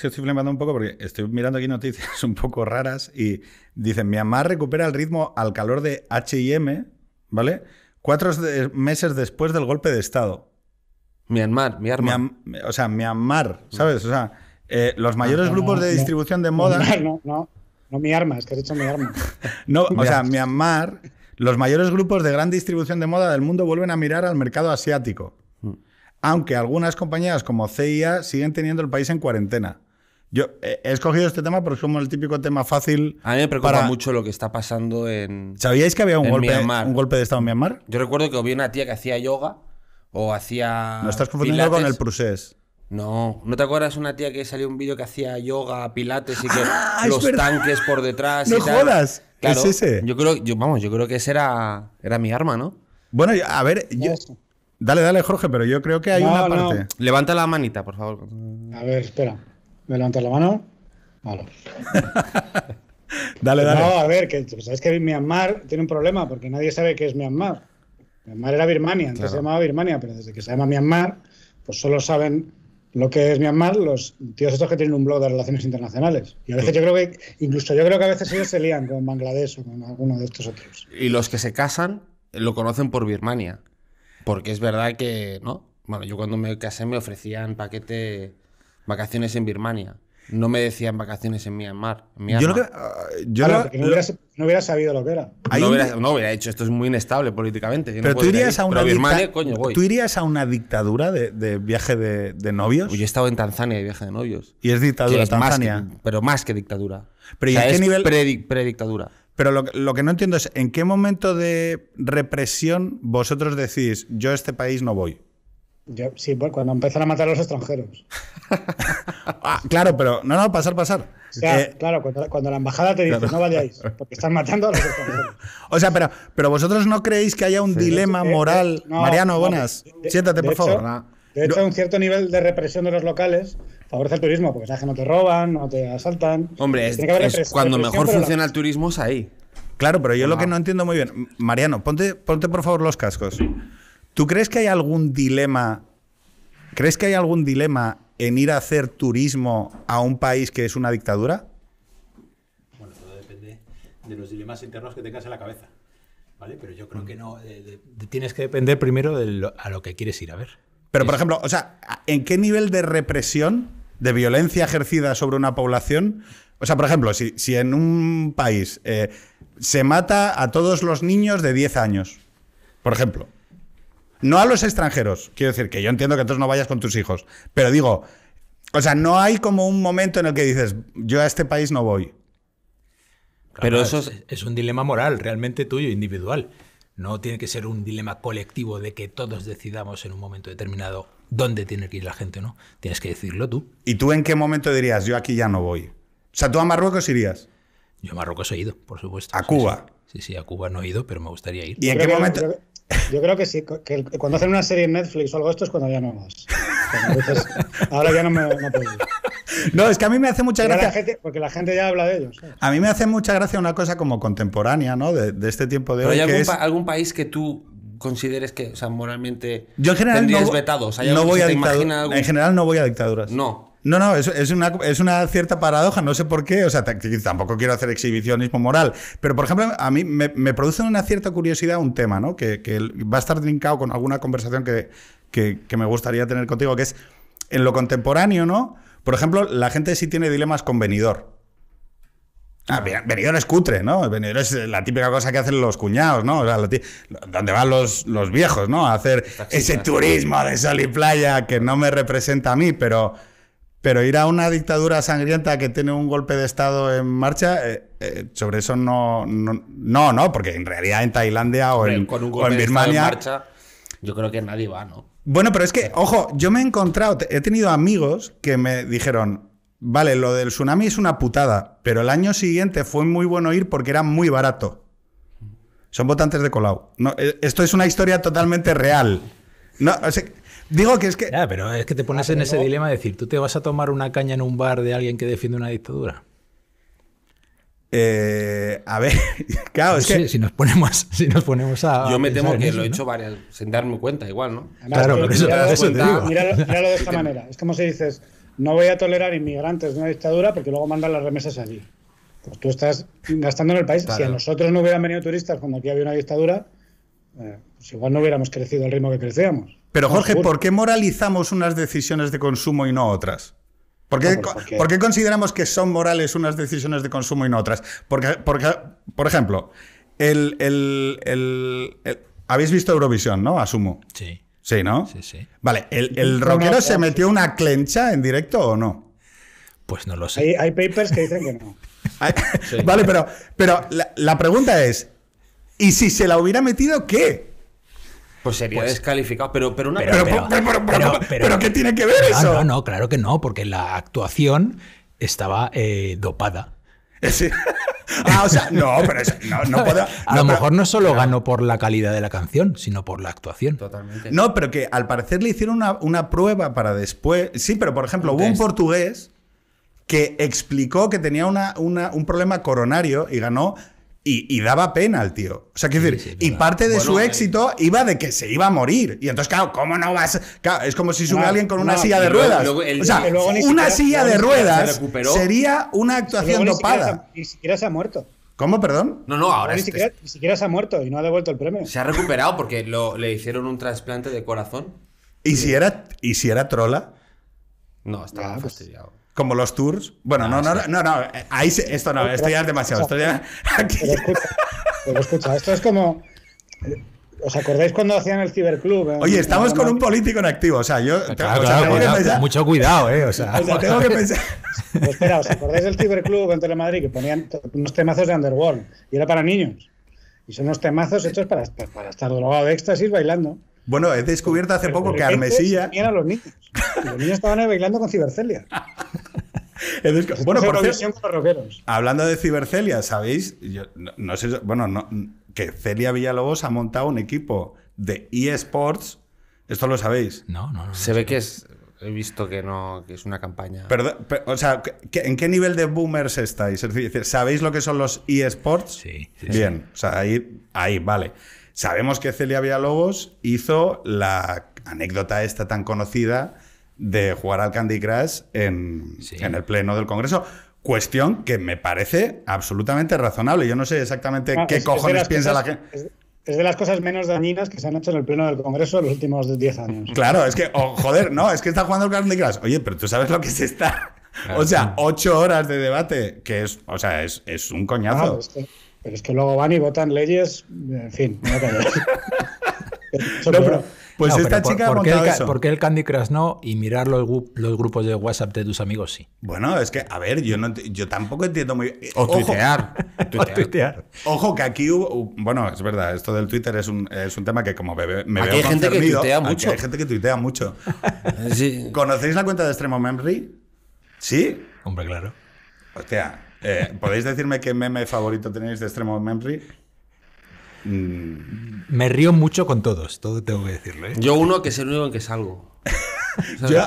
que estoy flipando un poco porque estoy mirando aquí noticias un poco raras y dicen, Myanmar recupera el ritmo al calor de H&M, ¿vale? Cuatro meses después del golpe de Estado. Myanmar, Myanmar. o sea, Myanmar, ¿sabes? O sea, eh, los mayores ah, grupos de distribución de moda... No, no, no, mi arma, es que has hecho mi no, o sea, Myanmar, los mayores grupos de gran distribución de moda del mundo vuelven a mirar al mercado asiático mm. aunque algunas compañías como CIA siguen teniendo el país en cuarentena. Yo he escogido este tema porque es como el típico tema fácil. A mí me preocupa mucho lo que está pasando en. ¿Sabíais que había un golpe, de Estado en Myanmar? Yo recuerdo que había una tía que hacía yoga o hacía. No estás confundiendo con el Prusés. No, ¿no te acuerdas una tía que salió un vídeo que hacía yoga, pilates y que ah, los tanques por detrás? no y tal? ¿Es ese? Yo creo, vamos, yo creo que ese era, era mi arma, ¿no? Bueno, a ver, dale, dale, Jorge, pero yo creo que hay una parte. Levanta la manita, por favor. A ver, espera. ¿Me levantas la mano? Vale. dale, dale. No, a ver, que pues, sabes que Myanmar tiene un problema porque nadie sabe qué es Myanmar. Myanmar era Birmania, antes se llamaba Birmania, pero desde que se llama Myanmar, pues solo saben lo que es Myanmar los tíos estos que tienen un blog de relaciones internacionales. Y a veces yo creo que, incluso yo creo que a veces ellos se lían con Bangladesh o con alguno de estos otros. Y los que se casan eh, lo conocen por Birmania. Porque es verdad que, ¿no? Bueno, yo cuando me casé me ofrecían paquete vacaciones en Birmania. No me decían vacaciones en Myanmar. En Yo, ah, no, yo no, hubiera, sabido lo que era. No hubiera, no hecho, esto es muy inestable políticamente. Pero, tú irías, a una tú irías a una dictadura de, viaje de, de, novios. Yo he estado en Tanzania de viaje de novios. Y es dictadura Tanzania. pero más que dictadura. Pero a qué nivel? Predictadura. pero lo, lo que no entiendo es en qué momento de represión vosotros decís, yo a este país no voy sí, pues, cuando empiezan a matar a los extranjeros. Ah, claro, pero no, no, pasar, pasar. Eh, claro, cuando, la embajada te dice no vayáis, porque están matando a los extranjeros. o sea, pero, pero vosotros no creéis que haya un dilema eh, eh, moral. Mariano, buenas, siéntate, por favor. De ah. hecho, un cierto nivel de represión de los locales favorece el turismo, porque sabes que no te roban, no te asaltan. Hombre, es, cuando mejor funciona el turismo es ahí. Claro, pero yo lo que no entiendo muy bien, Mariano, ponte, ponte por favor los cascos. ¿Tú crees que hay algún dilema? ¿Crees que hay algún dilema en ir a hacer turismo a un país que es una dictadura? Bueno, todo depende de los dilemas internos que tengas en la cabeza. ¿Vale? Pero yo creo que no. Eh, tienes que depender primero de lo, a lo que quieres ir a ver. Pero, por ejemplo, o sea, ¿en qué nivel de represión, de violencia ejercida sobre una población? O sea, por ejemplo, si, en un país eh, se mata a todos los niños de 10 años, por ejemplo, no a los extranjeros. Quiero decir que yo entiendo que entonces no vayas con tus hijos. Pero digo, o sea, no hay como un momento en el que dices, yo a este país no voy. Pero eso es, un dilema moral, realmente tuyo, individual. No tiene que ser un dilema colectivo de que todos decidamos en un momento determinado dónde tiene que ir la gente, ¿no? Tienes que decirlo tú. ¿Y tú en qué momento dirías, yo aquí ya no voy? O sea, ¿tú a Marruecos irías? Yo a Marruecos he ido, por supuesto. ¿A Cuba? Sí. sí, a Cuba no he ido, pero me gustaría ir. ¿Y en qué momento? Yo creo que sí, que cuando hacen una serie en Netflix o algo esto es cuando ya no más. ahora ya no me no puedo No, es que a mí me hace mucha gracia. gente, porque la gente ya habla de ellos. A mí me hace mucha gracia una cosa como contemporánea, ¿no? De, este tiempo de hoy. ¿Hay algún, país que tú consideres que, o sea, moralmente. Yo en general. No, no voy a dictaduras. En general no voy a dictaduras. No. No, no, es, una, cierta paradoja, no sé por qué, o sea, tampoco quiero hacer exhibicionismo moral, pero por ejemplo, a mí me, produce una cierta curiosidad un tema, ¿no? Que, va a estar trincado con alguna conversación que, me gustaría tener contigo, que es en lo contemporáneo, ¿no? Por ejemplo, la gente sí tiene dilemas con venidor. Ah, venidor es cutre, ¿no? Venidor es la típica cosa que hacen los cuñados, ¿no? O sea, donde van los, los, viejos, ¿no? A hacer ese turismo de sol y playa que no me representa a mí, pero pero ir a una dictadura sangrienta que tiene un golpe de Estado en marcha, eh, eh, sobre eso no, no, no, porque en realidad en Tailandia o, en, en, Birmania... yo creo que nadie va, ¿no? Bueno, pero es que, ojo, yo me he encontrado, he tenido amigos que me dijeron, vale, lo del tsunami es una putada, pero el año siguiente fue muy bueno ir porque era muy barato. Son votantes de Colau. Eh, esto es una historia totalmente real. No, o sea, Digo que es que. pero es que te pones ah, en ese dilema de decir, ¿tú te vas a tomar una caña en un bar de alguien que defiende una dictadura? Eh, a ver, claro, es que... si nos ponemos, si nos ponemos a. Yo me temo que lo he hecho varias, sin darme cuenta, igual, ¿no? claro, pero eso, Míralo, de esta manera. Es como si dices, no voy a tolerar inmigrantes de una dictadura porque luego mandan las remesas allí. Pues tú estás gastando en el país. Si a nosotros no hubieran venido turistas cuando aquí había una dictadura, eh, pues igual no hubiéramos crecido al ritmo que crecíamos. Pero ah, Jorge, ¿por qué moralizamos unas decisiones de consumo y no otras? ¿Por qué, consideramos que son morales unas decisiones de consumo y no otras? Porque, por ejemplo, el, habéis visto Eurovisión, ¿no? Asumo. Sí. Sí, ¿no? Sí, sí. Vale, ¿el, rockero se metió una clencha en directo o no? Pues no lo sé. Hay, papers que dicen que no. Vale, pero, pero la, la pregunta es, ¿y si se la hubiera metido qué? pues sería pues, descalificado. Pero, pero, una pero, pero, ¿qué tiene que ver eso? No, no, claro que no, porque la actuación estaba eh, dopada. Eh, ah, o sea, no, pero no, A lo mejor no solo ganó por la calidad de la canción, sino por la actuación. Totalmente. No, pero que al parecer le hicieron una, prueba para después. Sí, pero por ejemplo, hubo un portugués que explicó que tenía una, un problema coronario y ganó y, daba pena al tío. O sea, quiero decir, y parte de su éxito eh, iba de que se iba a morir. Y entonces, claro, ¿cómo no vas? Claro, es como si sube alguien con una silla de ruedas. o sea, una silla de ruedas sería una actuación topada dopada. Siquiera, siquiera se ha muerto. ¿Cómo, perdón? No, no, ahora. Ni, siquiera, siquiera se ha muerto y no ha devuelto el premio. Se ha recuperado porque le hicieron un trasplante de corazón. ¿Y, si era, ¿Y si era trola? No, estaba pues, fastidiado como los tours. Bueno, ah, no, no, no, no, ahí esto no, esto ya es demasiado. Esto ya, pero, escucha, esto es como. ¿Os acordáis cuando hacían el ciberclub? Eh? Oye, estamos con un político en activo. O sea, yo. Ah, claro, claro, Mucho cuidado, ¿eh? O sea, tengo que pensar. Pues espera, ¿os acordáis del ciberclub en Telemadrid que ponían unos temazos de Underworld? Y era para niños. Y son unos temazos hechos para, para estar drogado de éxtasis bailando. Bueno, he descubierto hace poco que Armesilla. los niños. los niños estaban ahí bailando con cibercelia. bueno, hablando de cibercelia, ¿sabéis? no, sé, bueno, que Celia Villalobos ha montado un equipo de eSports. Esto lo sabéis. No, no, no. Se ve que es. He visto que no, es una campaña. o ¿en qué nivel de boomers estáis? ¿sabéis lo que son los eSports? Sí, Bien, ahí, ahí, vale. Sabemos que Celia Villalobos hizo la anécdota esta tan conocida de jugar al Candy Crush en, el Pleno del Congreso. Cuestión que me parece absolutamente razonable. Yo no sé exactamente ah, qué cojones piensa la gente. Es, de las cosas menos dañinas que se han hecho en el Pleno del Congreso en los últimos 10 años. Claro, es que, oh, joder, no, es que está jugando al Candy Crush. Oye, pero tú sabes lo que se está. O sea, ocho horas de debate, que es, o sea, es, un coñazo. pero es que luego van y votan leyes, en fin, no, no pues esta chica por, eso. ¿Por qué el Candy Crush no y mirar los, grupos de WhatsApp de tus amigos sí? Bueno, es que, a ver, yo, yo tampoco entiendo muy bien. Eh, o tuitear. o Ojo que aquí hubo... Bueno, es verdad, esto del Twitter es un, es un tema que como bebé me veo hay gente que tuitea mucho. Hay gente que tuitea mucho. ¿Conocéis la cuenta de Extremo Memory? ¿Sí? Hombre, claro. Hostia, eh, ¿podéis decirme qué meme favorito tenéis de Extremo Memory? Me río mucho con todos, todo tengo que decirlo. ¿eh? Yo uno que es el único en que salgo. yo,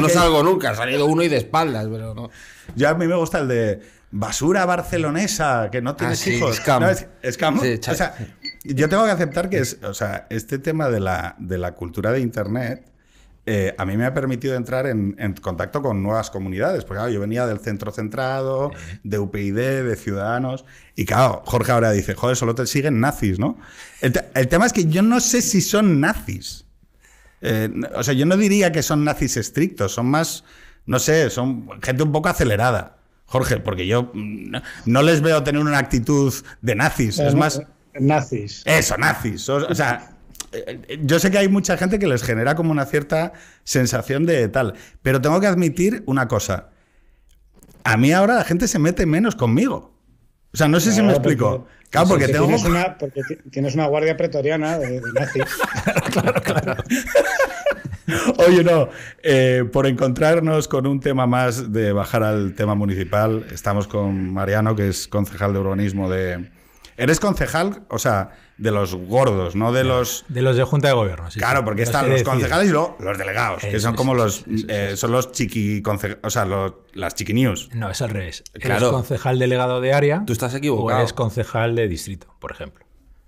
no salgo nunca, ha salido uno y de espaldas, pero no. Yo a mí me gusta el de basura barcelonesa, que no tienes ah, hijos. Scam. yo tengo que aceptar que es, o sea, este tema de la, de la cultura de Internet eh, a mí me ha permitido entrar en, contacto con nuevas comunidades, porque yo venía del centro centrado, de UPID, de Ciudadanos, y claro, Jorge ahora dice, joder, solo te siguen nazis, ¿no? El, tema es que yo no sé si son nazis. Eh, o sea, yo no diría que son nazis estrictos, son más, no sé, son gente un poco acelerada, Jorge, porque yo mm, no les veo tener una actitud de nazis, es eh, más... Nazis. Eso, nazis. o sea, yo sé que hay mucha gente que les genera como una cierta sensación de tal, pero tengo que admitir una cosa. A mí ahora la gente se mete menos conmigo. O sea, no sé si me explico. Porque, claro, porque, tengo... tienes una, guardia pretoriana de, claro, claro. Oye, no, eh, por encontrarnos con un tema más de bajar al tema municipal, estamos con Mariano, que es concejal de urbanismo de... ¿Eres concejal? O sea, de los gordos, no de los... De los de Junta de Gobierno, sí. Claro, porque están los concejales y luego los delegados, que son como los... Eh, son los chiqui... O sea, los, las chiqui news. No, es al revés. Claro. Eres concejal delegado de área. Tú estás equivocado. O eres concejal de distrito, por ejemplo.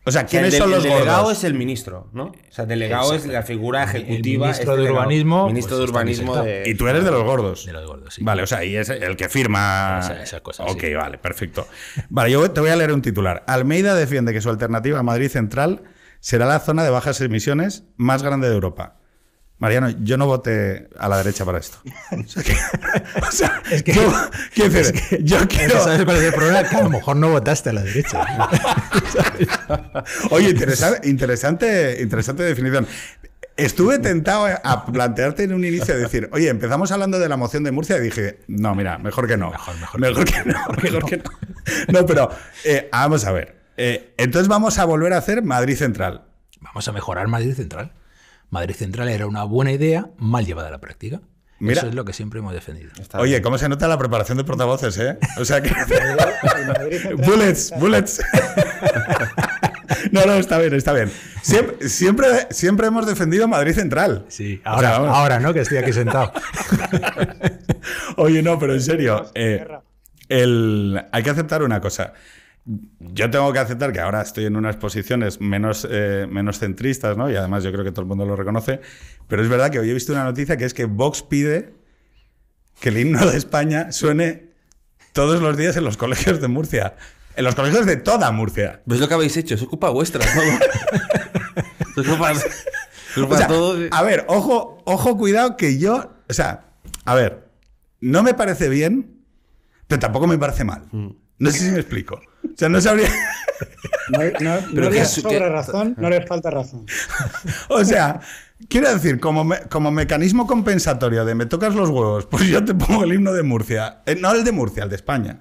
O sea, ¿quiénes son los delegado es el ministro, ¿no? O sea, delegado es la figura ejecutiva. Este el pues, ministro, de, urbanismo, ministro de urbanismo. de Y tú eres de los gordos. De los gordos, sí. Vale, o sea, y es el que firma. Esa, cosas. ok, vale, perfecto. Vale, yo te voy a leer un titular. Almeida defiende que su alternativa a Madrid Central será la zona de bajas emisiones más grande de Europa. Mariano, yo no voté a la derecha para esto. O sea, yo, ¿qué yo quiero. ¿Sabes el problema? a lo mejor no votaste a la derecha. Oye, interesante, interesante, definición. Estuve tentado a plantearte en un inicio decir, oye, empezamos hablando de la moción de Murcia y dije, no, mira, mejor que no. Mejor, que, no, no. pero eh, vamos a ver. Eh, entonces vamos a volver a hacer Madrid Central. Vamos a mejorar Madrid Central. Madrid Central era una buena idea mal llevada a la práctica. Eso es lo que siempre hemos defendido. Oye, ¿cómo se nota la preparación de portavoces, eh? O sea que... bullets, bullets. no, no, está bien, está bien. Siempre, siempre, hemos defendido Madrid Central. Sí, ahora, ahora, ¿no? Que estoy aquí sentado. Oye, no, pero en serio, eh, el, hay que aceptar una cosa yo tengo que aceptar que ahora estoy en unas posiciones menos, eh, menos centristas, ¿no? Y además yo creo que todo el mundo lo reconoce. Pero es verdad que hoy he visto una noticia que es que Vox pide que el himno de España suene todos los días en los colegios de Murcia. En los colegios de toda Murcia. Pues lo que habéis hecho, es culpa vuestra. A ver, ojo, ojo, cuidado que yo. O sea, a ver, no me parece bien, pero tampoco me parece mal. Mm. No sé si me explico. O sea, no sabría. No, no, les sobra razón, no les falta razón. O sea, quiero decir, como, como mecanismo compensatorio de me tocas los huevos, pues yo te pongo el himno de Murcia. Eh, no el de Murcia, el de España.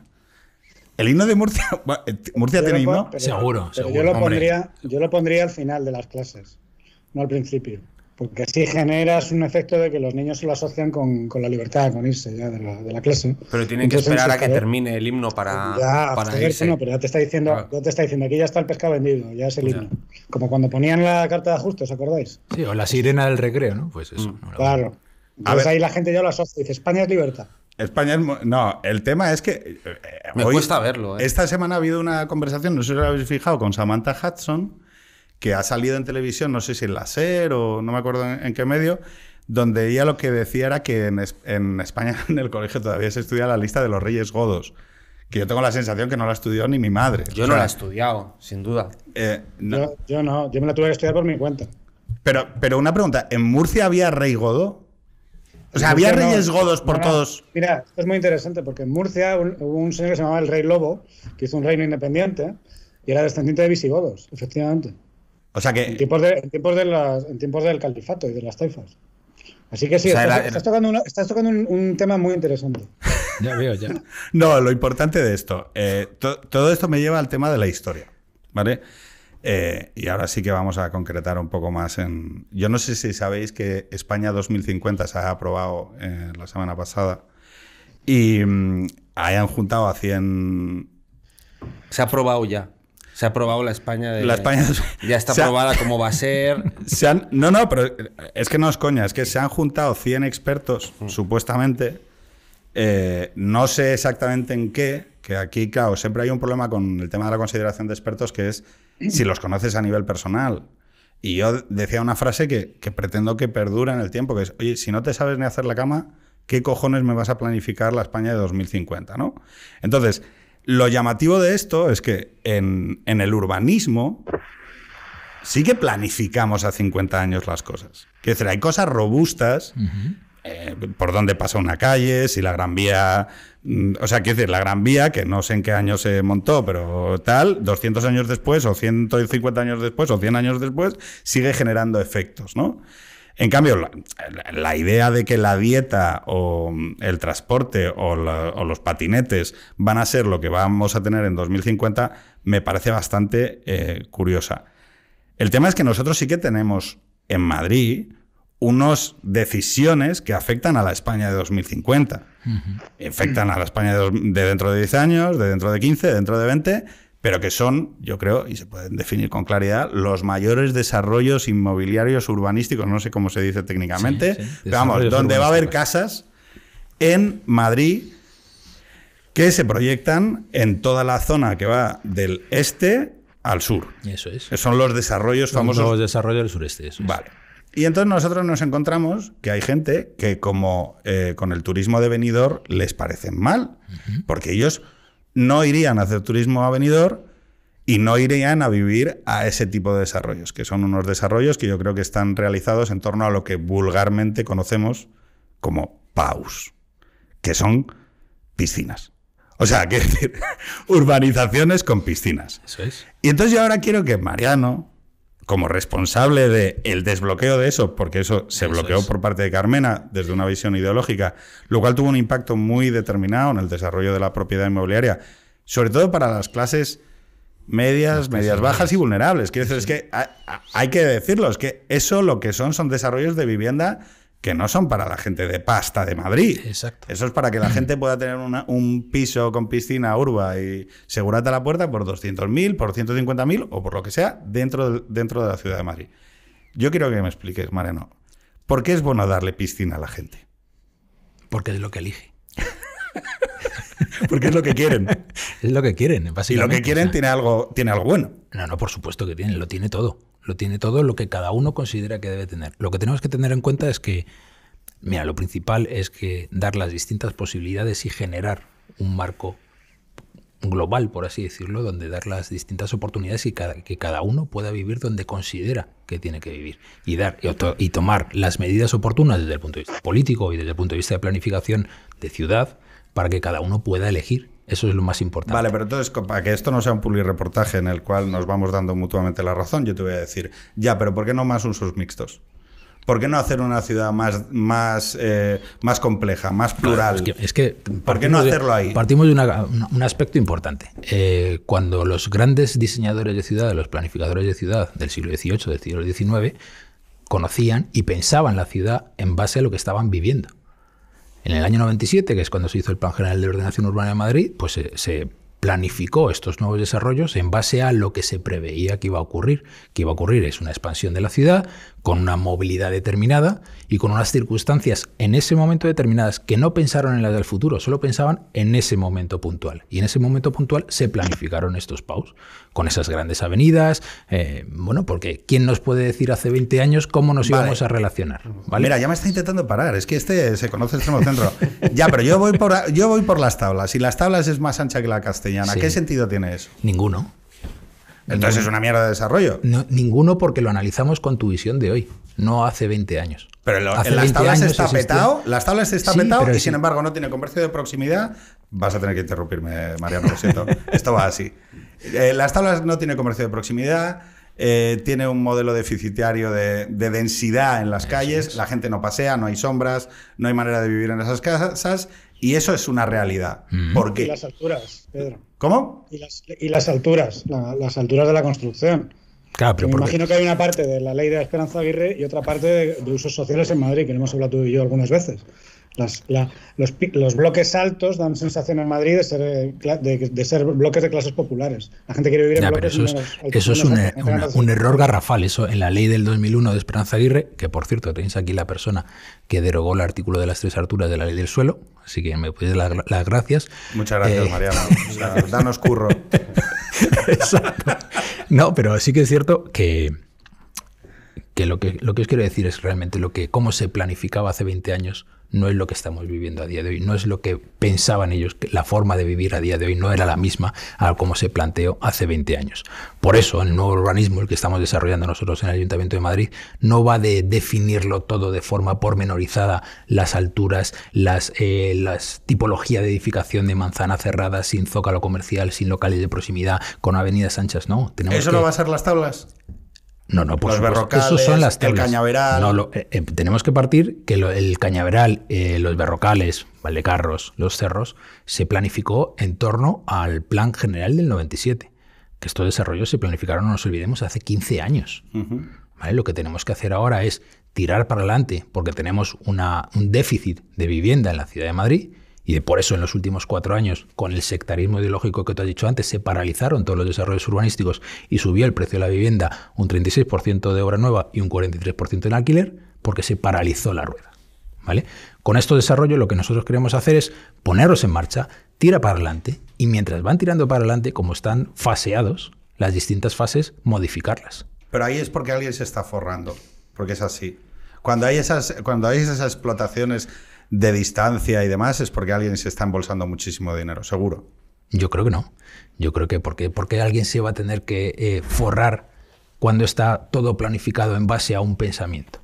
El himno de Murcia. Eh, ¿Murcia tiene himno? seguro, seguro. Yo lo, pondría, yo lo pondría al final de las clases, no al principio porque así generas un efecto de que los niños se lo asocian con, la libertad, con irse ya de la, de la clase. Pero tienen que esperar a que termine el himno para, para irse. pero ya te está diciendo, ya está diciendo, aquí ya está el pescado vendido, ya es el pues himno. Como cuando ponían la carta de ajustes, ¿os acordáis? Sí, o la sirena del recreo, ¿no? Pues eso. Mm. claro. Entonces ahí la gente ya lo asocia, dice, España es libertad. España es No, el tema es que... Eh, Me cuesta verlo. ¿eh? Esta semana ha habido una conversación, no sé si os habéis fijado, con Samantha Hudson que ha salido en televisión, no sé si en la SER o no me acuerdo en, qué medio, donde ella lo que decía era que en, España, en el colegio, todavía se estudia la lista de los reyes godos. Que yo tengo la sensación que no la estudió ni mi madre. Yo no la he estudiado, sin duda. Eh, yo, no, yo me la tuve que estudiar por mi cuenta. Pero, pero una pregunta, ¿en Murcia había rey godo? O sea, ¿había reyes godos por todos? Mira, es muy interesante porque en Murcia hubo un señor que se llamaba el rey lobo, que hizo un reino independiente y era descendiente de visigodos, efectivamente. En tiempos, de, tiempos, del califato y de las taifas. Así que sí, estás, tocando, un, tema muy interesante. ya veo, ya. no, lo importante de esto, eh, todo esto me lleva al tema de la historia, ¿vale? Eh, y ahora sí que vamos a concretar un poco más en... Yo no sé si sabéis que España 2050 se ha aprobado eh, la semana pasada y mm, hayan juntado a 100... Se ha aprobado ya. Se ha probado la España de. La España. Ya está probada cómo va a ser. no, no, pero eh, es que no es coña, es que se han juntado 100 expertos, mm. supuestamente. Eh, no sé exactamente en qué, que aquí, claro, siempre hay un problema con el tema de la consideración de expertos, que es si los conoces a nivel personal. Y yo decía una frase que, pretendo que perdura en el tiempo, que es, oye, si no te sabes ni hacer la cama, ¿qué cojones me vas a planificar la España de 2050? ¿no? Entonces, lo llamativo de esto es que en, el urbanismo sí que planificamos a 50 años las cosas. Quiero decir, hay cosas robustas. Eh, por dónde pasa una calle, si la Gran Vía, mm, o sea, quiero decir, la Gran Vía, que no sé en qué año se montó, pero tal, 200 años después, o 150 años después, o 100 años después, sigue generando efectos, ¿no? En cambio, la, idea de que la dieta o el transporte o, los patinetes van a ser lo que vamos a tener en 2050 me parece bastante eh, curiosa. El tema es que nosotros sí que tenemos en Madrid unas decisiones que afectan a la España de 2050. Afectan a la España de, de dentro de 10 años, de dentro de 15, de dentro de 20 pero que son, yo creo, y se pueden definir con claridad, los mayores desarrollos inmobiliarios urbanísticos, no sé cómo se dice técnicamente, vamos, donde va a haber casas en Madrid que se proyectan en toda la zona que va del este al sur. Eso es. son los desarrollos famosos. Los desarrollos del sureste, eso Vale. Y entonces nosotros nos encontramos que hay gente que como eh, con el turismo de venidor les parecen mal, porque ellos no irían a hacer turismo avenidor y no irían a vivir a ese tipo de desarrollos, que son unos desarrollos que yo creo que están realizados en torno a lo que vulgarmente conocemos como PAUS, que son piscinas. O sea, quiero decir, urbanizaciones con piscinas. Eso es. Y entonces yo ahora quiero que Mariano, como responsable de el desbloqueo de eso, porque eso se bloqueó por parte de Carmena desde una visión ideológica, lo cual tuvo un impacto muy determinado en el desarrollo de la propiedad inmobiliaria, sobre todo para las clases medias, medias bajas y vulnerables. Quiero decir, es que hay que decirlo, es que eso lo que son son desarrollos de vivienda que no son para la gente de pasta de Madrid. Exacto. Eso es para que la gente pueda tener un piso con piscina urba y segurada la puerta por 200.000, por 150.000 o por lo que sea dentro de, dentro de la ciudad de Madrid. Yo quiero que me expliques, Mariano, ¿por qué es bueno darle piscina a la gente? Porque es lo que elige. Porque es lo que quieren. es lo que quieren, básicamente. Y lo que quieren tiene, algo, tiene algo bueno. No, no, por supuesto que tiene, lo tiene todo lo tiene todo lo que cada uno considera que debe tener. Lo que tenemos que tener en cuenta es que, mira, lo principal es que dar las distintas posibilidades y generar un marco global, por así decirlo, donde dar las distintas oportunidades y que cada uno pueda vivir donde considera que tiene que vivir y dar y, tomar las medidas oportunas desde el punto de vista político y desde el punto de vista de planificación de ciudad para que cada uno pueda elegir eso es lo más importante. Vale, pero entonces, para que esto no sea un reportaje en el cual nos vamos dando mutuamente la razón, yo te voy a decir, ya, pero ¿por qué no más usos mixtos? ¿Por qué no hacer una ciudad más, más, eh, más compleja, más plural? es que, ¿Por qué no hacerlo ahí? partimos de un aspecto importante. Eh, cuando los grandes diseñadores de ciudad, los planificadores de ciudad del siglo XVIII, del siglo XIX, conocían y pensaban la ciudad en base a lo que estaban viviendo. En el año 97, que es cuando se hizo el Plan General de Ordenación Urbana de Madrid, pues se, se planificó estos nuevos desarrollos en base a lo que se preveía que iba a ocurrir. Que iba a ocurrir es una expansión de la ciudad con una movilidad determinada y con unas circunstancias en ese momento determinadas que no pensaron en la del futuro, solo pensaban en ese momento puntual. Y en ese momento puntual se planificaron estos PAUs con esas grandes avenidas. Eh, bueno, porque ¿quién nos puede decir hace 20 años cómo nos íbamos a relacionar? ¿vale? Mira, ya me está intentando parar, es que este se conoce el extremo centro. ya, pero yo voy, por, yo voy por las tablas y las tablas es más ancha que la castilla. ¿Qué sentido tiene eso? Ninguno. Entonces es una mierda de desarrollo. ninguno porque lo analizamos con tu visión de hoy, no hace 20 años. Pero en las tablas está petado, las tablas está y sin embargo no tiene comercio de proximidad. Vas a tener que interrumpirme, Mariano, lo siento. Esto va así. Eh, las tablas no tiene comercio de proximidad. Eh, tiene un modelo deficitario de, de densidad en las calles, la gente no pasea, no hay sombras, no hay manera de vivir en esas casas y eso es una realidad. Mm. porque Y las alturas, Pedro. ¿Cómo? Y las, alturas, las alturas de la construcción. Claro, me imagino que hay una parte de la ley de Esperanza Aguirre y otra parte de, usos sociales en Madrid, que hemos hablado tú y yo algunas veces los, bloques altos dan sensación en Madrid eh, de ser, bloques de clases populares. La gente quiere vivir en bloques Eso es, un error garrafal. Eso en la ley del 2001 de Esperanza Aguirre, que por cierto tenéis aquí la persona que derogó el artículo de las tres alturas de la ley del suelo. Así que me podéis dar las gracias. Muchas gracias, Mariana. Eh, Mariano. danos curro. No, pero sí que es cierto que lo que, os quiero decir es realmente lo que cómo se planificaba hace 20 años no es lo que estamos viviendo a día de hoy, no es lo que pensaban ellos, que la forma de vivir a día de hoy no era la misma a como se planteó hace 20 años. Por eso, el nuevo urbanismo, el que estamos desarrollando nosotros en el Ayuntamiento de Madrid, no va de definirlo todo de forma pormenorizada, las alturas, las, eh, las tipología de edificación de manzana cerrada, sin zócalo comercial, sin locales de proximidad, con avenidas anchas, no. ¿Eso no va a ser las tablas? No, no, pues Esos son las tablas. El cañaveral. Eh, eh, tenemos que partir que el cañaveral, eh, los berrocales, Valdecarros, los cerros, se planificó en torno al Plan General del 97. Que estos desarrollos se planificaron, no nos olvidemos, hace 15 años. Lo que tenemos que hacer ahora es tirar para adelante, porque tenemos un déficit de vivienda en la ciudad de Madrid y por eso en los últimos cuatro años, con el sectarismo ideológico que te has dicho antes, se paralizaron todos los desarrollos urbanísticos y subió el precio de la vivienda un 36% de obra nueva y un 43% en alquiler, porque se paralizó la rueda. ¿Vale? Con estos desarrollos lo que nosotros queremos hacer es ponerlos en marcha, tira para adelante y mientras van tirando para adelante, como están faseados, las distintas fases, modificarlas. Pero ahí es porque alguien se está forrando, porque es así. Cuando hay esas, cuando hay esas explotaciones de distancia y demás, es porque alguien se está embolsando muchísimo dinero, seguro. Yo creo que no. Yo creo que porque, porque alguien se va a tener que eh, forrar cuando está todo planificado en base a un pensamiento.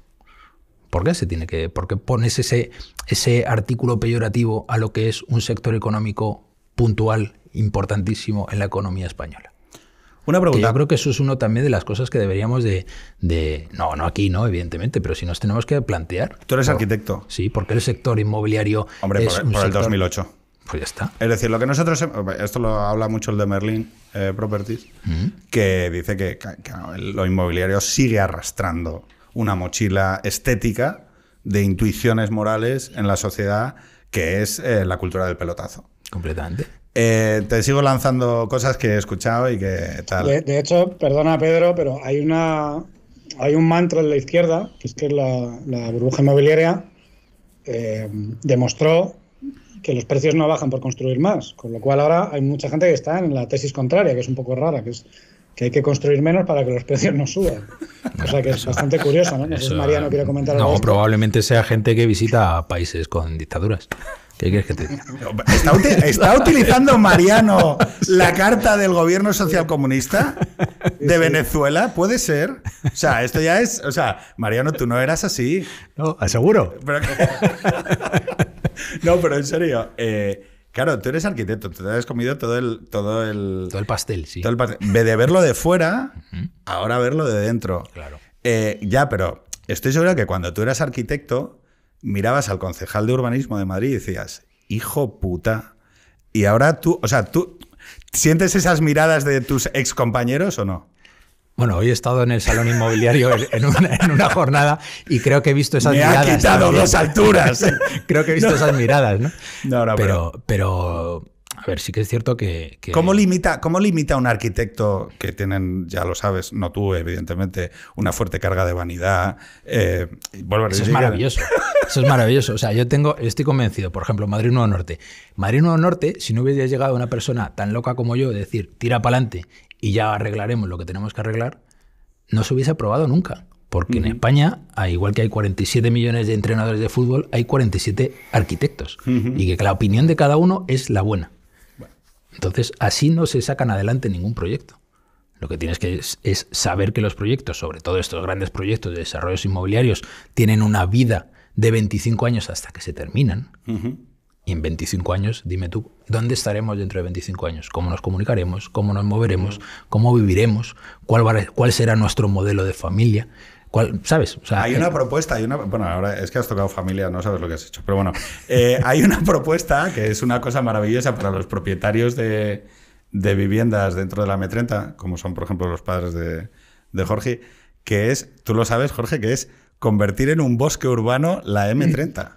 ¿Por qué se tiene que? Porque pones ese, ese artículo peyorativo a lo que es un sector económico puntual importantísimo en la economía española. Una pregunta. creo que eso es uno también de las cosas que deberíamos de, de, No, no aquí, no, evidentemente, pero si nos tenemos que plantear. Tú eres arquitecto. Sí, porque el sector inmobiliario. Hombre, por, el 2008. Pues ya está. Es decir, lo que nosotros. Esto lo habla mucho el de Merlin eh, Properties, que dice que, lo inmobiliario sigue arrastrando una mochila estética de intuiciones morales en la sociedad, que es eh, la cultura del pelotazo. Completamente. Eh, te sigo lanzando cosas que he escuchado y que tal. De, hecho, perdona Pedro, pero hay una hay un mantra en la izquierda, que es que la, burbuja inmobiliaria eh, demostró que los precios no bajan por construir más, con lo cual ahora hay mucha gente que está en la tesis contraria, que es un poco rara, que es que hay que construir menos para que los precios no suban. O sea que es bastante curioso, ¿no? No sé si Mariano eh. quiere comentar algo. No, probablemente sea gente que visita países con dictaduras. ¿Qué quieres que te diga? ¿Está, utilizando Mariano la carta del gobierno socialcomunista de Venezuela? ¿Puede ser? O sea, esto ya es. O sea, Mariano, tú no eras así. No, aseguro. no, pero en serio. Eh, claro, tú eres arquitecto, te has comido todo el. Todo el, pastel, sí. Todo el De verlo de fuera, ahora verlo de dentro. Claro. Eh, ya, pero estoy seguro que cuando tú eras arquitecto, mirabas al concejal de urbanismo de Madrid y decías, hijo puta. Y ahora tú, o sea, tú, ¿sientes esas miradas de tus excompañeros o no? Bueno, hoy he estado en el salón inmobiliario en una, jornada y creo que he visto esas miradas. Me ha quitado dos alturas. creo que he visto esas miradas, ¿no? No, pero, pero a ver, sí que es cierto que... ¿Cómo, limita, ¿Cómo limita un arquitecto que tienen, ya lo sabes, no tú, evidentemente, una fuerte carga de vanidad? Eh, eso es maravilloso. Eso es maravilloso. O sea, yo tengo, estoy convencido, por ejemplo, Madrid Nuevo Norte. Madrid Nuevo Norte, si no hubiese llegado una persona tan loca como yo, de decir, tira para adelante y ya arreglaremos lo que tenemos que arreglar, no se hubiese aprobado nunca. Porque en España, igual que hay 47 millones de entrenadores de fútbol, hay 47 arquitectos. Y que la opinión de cada uno es la buena. Entonces, así no se sacan adelante ningún proyecto. Lo que tienes que es, es, saber que los proyectos, sobre todo estos grandes proyectos de desarrollos inmobiliarios, tienen una vida de 25 años hasta que se terminan. Y en 25 años, dime tú, ¿dónde estaremos dentro de 25 años? ¿Cómo nos comunicaremos? ¿Cómo nos moveremos? ¿Cómo viviremos? ¿Cuál, cuál será nuestro modelo de familia? ¿Sabes? hay una propuesta, hay una. Bueno, ahora es que has tocado familia, no sabes lo que has hecho. Pero bueno, eh, hay una propuesta que es una cosa maravillosa para los propietarios de, viviendas dentro de la M30, como son, por ejemplo, los padres de, Jorge, que es, tú lo sabes, Jorge, que es convertir en un bosque urbano la M30.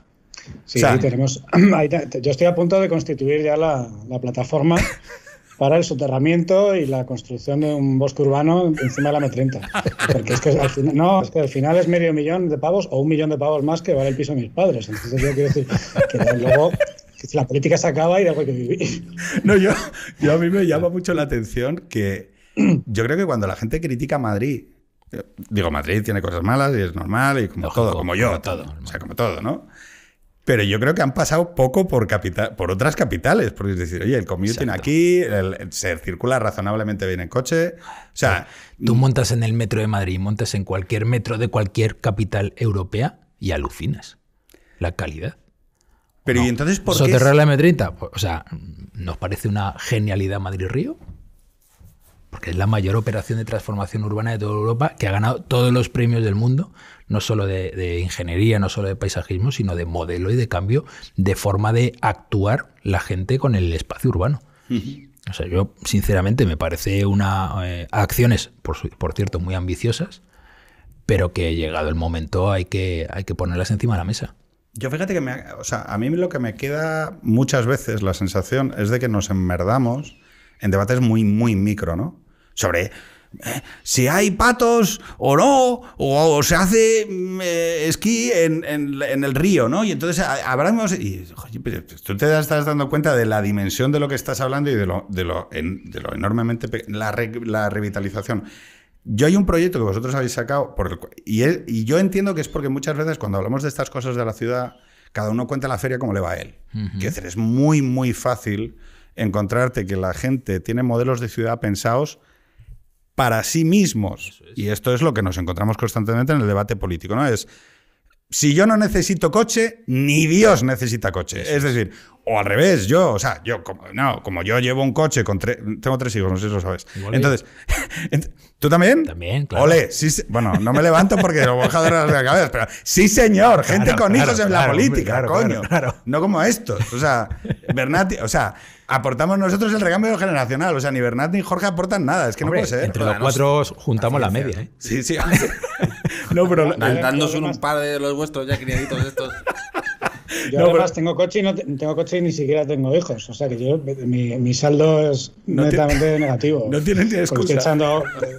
Sí, tenemos. yo estoy a punto de constituir ya la plataforma para el soterramiento y la construcción de un bosque urbano encima de la M30. Porque es que al final, no, es que al final es medio millón de pavos o un millón de pavos más que vale el piso de mis padres. Entonces yo quiero decir que luego la política se acaba y de algo hay que vivir. No, yo, yo a mí me llama mucho la atención que yo creo que cuando la gente critica Madrid, eh, digo, Madrid tiene cosas malas y es normal y como todo, como, como yo, todo. O sea, como todo, ¿no? Pero yo creo que han pasado poco por, capital, por otras capitales, porque es decir, oye, el commuting aquí, se circula razonablemente bien en coche. O sea, tú mm, montas en el metro de Madrid, montas en cualquier metro de cualquier capital europea y alucinas la calidad. Pero y entonces por qué Soterrar la m o sea, nos parece una genialidad Madrid Río. Porque es la mayor operación de transformación urbana de toda Europa que ha ganado todos los premios del mundo no solo de, ingeniería, no solo de paisajismo, sino de modelo y de cambio de forma de actuar la gente con el espacio urbano. O sea, yo sinceramente me parece una eh, acciones, por, por, cierto, muy ambiciosas, pero que llegado el momento hay que, hay que ponerlas encima de la mesa. Yo fíjate que me, o sea, a mí lo que me queda muchas veces la sensación es de que nos enmerdamos en debates muy, muy micro, ¿no? Sobre ¿Eh? Si hay patos o no, o, se hace mm, eh, esquí en, el río, ¿no? Y entonces hablamos Y, tú te estás dando cuenta de la dimensión de lo que estás hablando y de lo, de lo, enormemente... La, revitalización. Yo hay un proyecto que vosotros habéis sacado, y, yo entiendo que es porque muchas veces cuando hablamos de estas cosas de la ciudad, cada uno cuenta la feria como le va a él. que es muy, muy fácil encontrarte que la gente tiene modelos de ciudad pensados para sí mismos. Y esto es lo que nos encontramos constantemente en el debate político, ¿no? Es si yo no necesito coche, ni Dios necesita coche. Es decir, o al revés, yo, o sea, yo como, no, como yo llevo un coche con tres, tengo tres hijos, no sé si lo sabes. Entonces, ¿tú también? También, claro. Ole, bueno, no me levanto porque lo voy a dar de la cabeza, pero sí, señor, gente con hijos en la política, coño. No como estos, o sea, bernat o sea, aportamos nosotros el recambio generacional, o sea, ni Bernat ni Jorge aportan nada, es que no puede ser. Entre los cuatro juntamos la media, ¿eh? Sí, sí. no, pero un par de los vuestros ya criaditos estos. Yo además tengo coche y no tengo coche ni siquiera tengo hijos. O sea que yo mi, mi saldo es netamente negativo. No tienen ni excusa.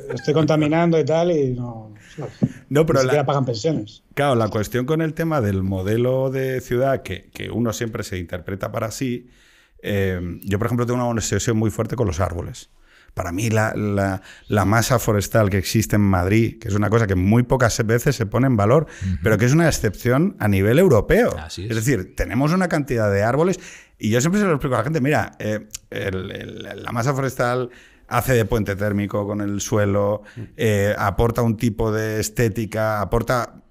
Estoy, contaminando y tal y no. No, pero ni siquiera pagan pensiones. Claro, la cuestión con el tema del modelo de ciudad que, uno siempre se interpreta para sí. Eh, yo, por ejemplo, tengo una obsesión muy fuerte con los árboles para mí la, masa forestal que existe en Madrid, que es una cosa que muy pocas veces se pone en valor, pero que es una excepción a nivel europeo. es. decir, tenemos una cantidad de árboles y yo siempre se lo explico a la gente, mira, eh, la masa forestal hace de puente térmico con el suelo, eh, aporta un tipo de estética, aporta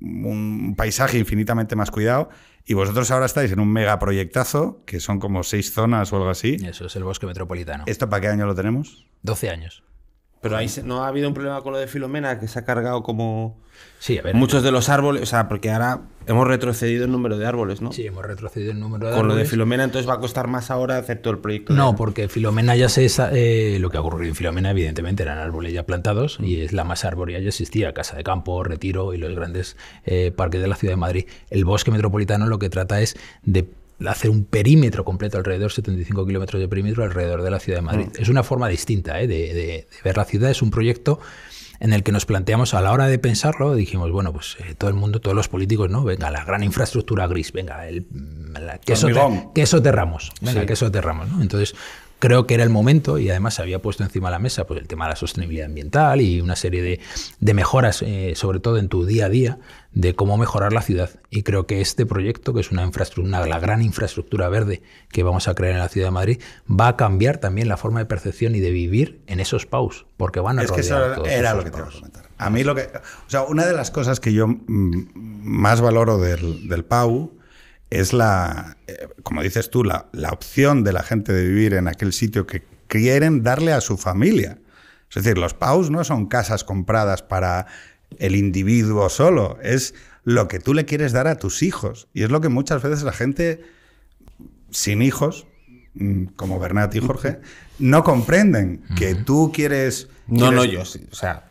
un paisaje infinitamente más cuidado y vosotros ahora estáis en un megaproyectazo, que son como seis zonas o algo así. Eso es el bosque metropolitano. ¿Esto para qué año lo tenemos? 12 años. Pero no ha habido un problema con lo de Filomena, que se ha cargado como muchos de los árboles, o sea, porque ahora Hemos retrocedido el número de árboles, ¿no? Sí, hemos retrocedido el número de árboles. Con lo de Filomena, entonces va a costar más ahora hacer todo el proyecto. No, porque Filomena ya se. Eh, lo que ha ocurrido en Filomena, evidentemente, eran árboles ya plantados y es la más arbórea ya existía: Casa de Campo, Retiro y los grandes eh, parques de la ciudad de Madrid. El bosque metropolitano lo que trata es de hacer un perímetro completo alrededor, 75 kilómetros de perímetro alrededor de la ciudad de Madrid. Mm. Es una forma distinta eh, de, de ver la ciudad, es un proyecto en el que nos planteamos a la hora de pensarlo, dijimos, bueno, pues eh, todo el mundo, todos los políticos, ¿no? Venga, la gran infraestructura gris, venga, el, mm, que eso te, venga, que ¿no? Entonces, creo que era el momento y además se había puesto encima de la mesa pues, el tema de la sostenibilidad ambiental y una serie de, mejoras, eh, sobre todo en tu día a día, de cómo mejorar la ciudad. Y creo que este proyecto, que es una, infraestructura, la gran infraestructura verde que vamos a crear en la ciudad de Madrid, va a cambiar también la forma de percepción y de vivir en esos paus, porque van a es que era lo que te iba a comentar. A mí lo que, o sea, una de las cosas que yo mm, más valoro del, del pau es la, eh, como dices tú, la, la opción de la gente de vivir en aquel sitio que quieren darle a su familia. Es decir, los paus no son casas compradas para el individuo solo, es lo que tú le quieres dar a tus hijos. Y es lo que muchas veces la gente sin hijos, mm, como Bernat y Jorge, no comprenden que tú quieres... No, no, yo, o sea...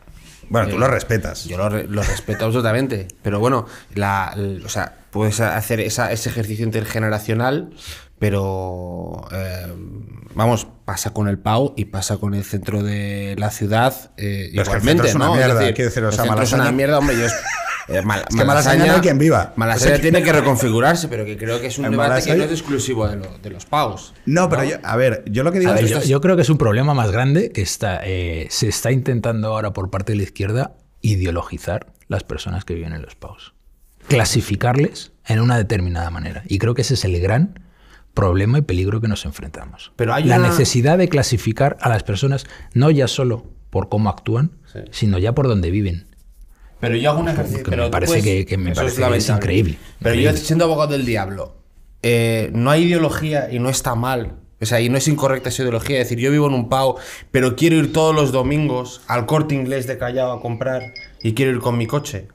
Bueno, tú eh, lo respetas. Yo lo, respeto absolutamente. Pero bueno, la, o sea, puedes hacer ese ejercicio intergeneracional, pero eh, vamos, pasa con el Pau y pasa con el centro de la ciudad eh, igualmente, es que Es una mierda, es una mierda, hombre, yo es, eh, que Malasaña, no hay quien viva. Malasaña tiene que reconfigurarse, pero que creo que es un debate que no es exclusivo de, los paus. No, pero Yo, a ver, yo lo que digo es yo, creo que es un problema más grande que está, eh, se está intentando ahora por parte de la izquierda ideologizar las personas que viven en los paus. Clasificarles en una determinada manera. Y creo que ese es el gran problema y peligro que nos enfrentamos. Pero hay la necesidad de clasificar a las personas no ya solo por cómo actúan, sino ya por dónde viven. Pero yo hago un ejercicio. parece que, me parece increíble. Pero yo siendo abogado del diablo, eh, no hay ideología y no está mal. O sea, y no es incorrecta esa ideología. decir, yo vivo en un pau, pero quiero ir todos los domingos al corte inglés de Callao a comprar y quiero ir con mi coche.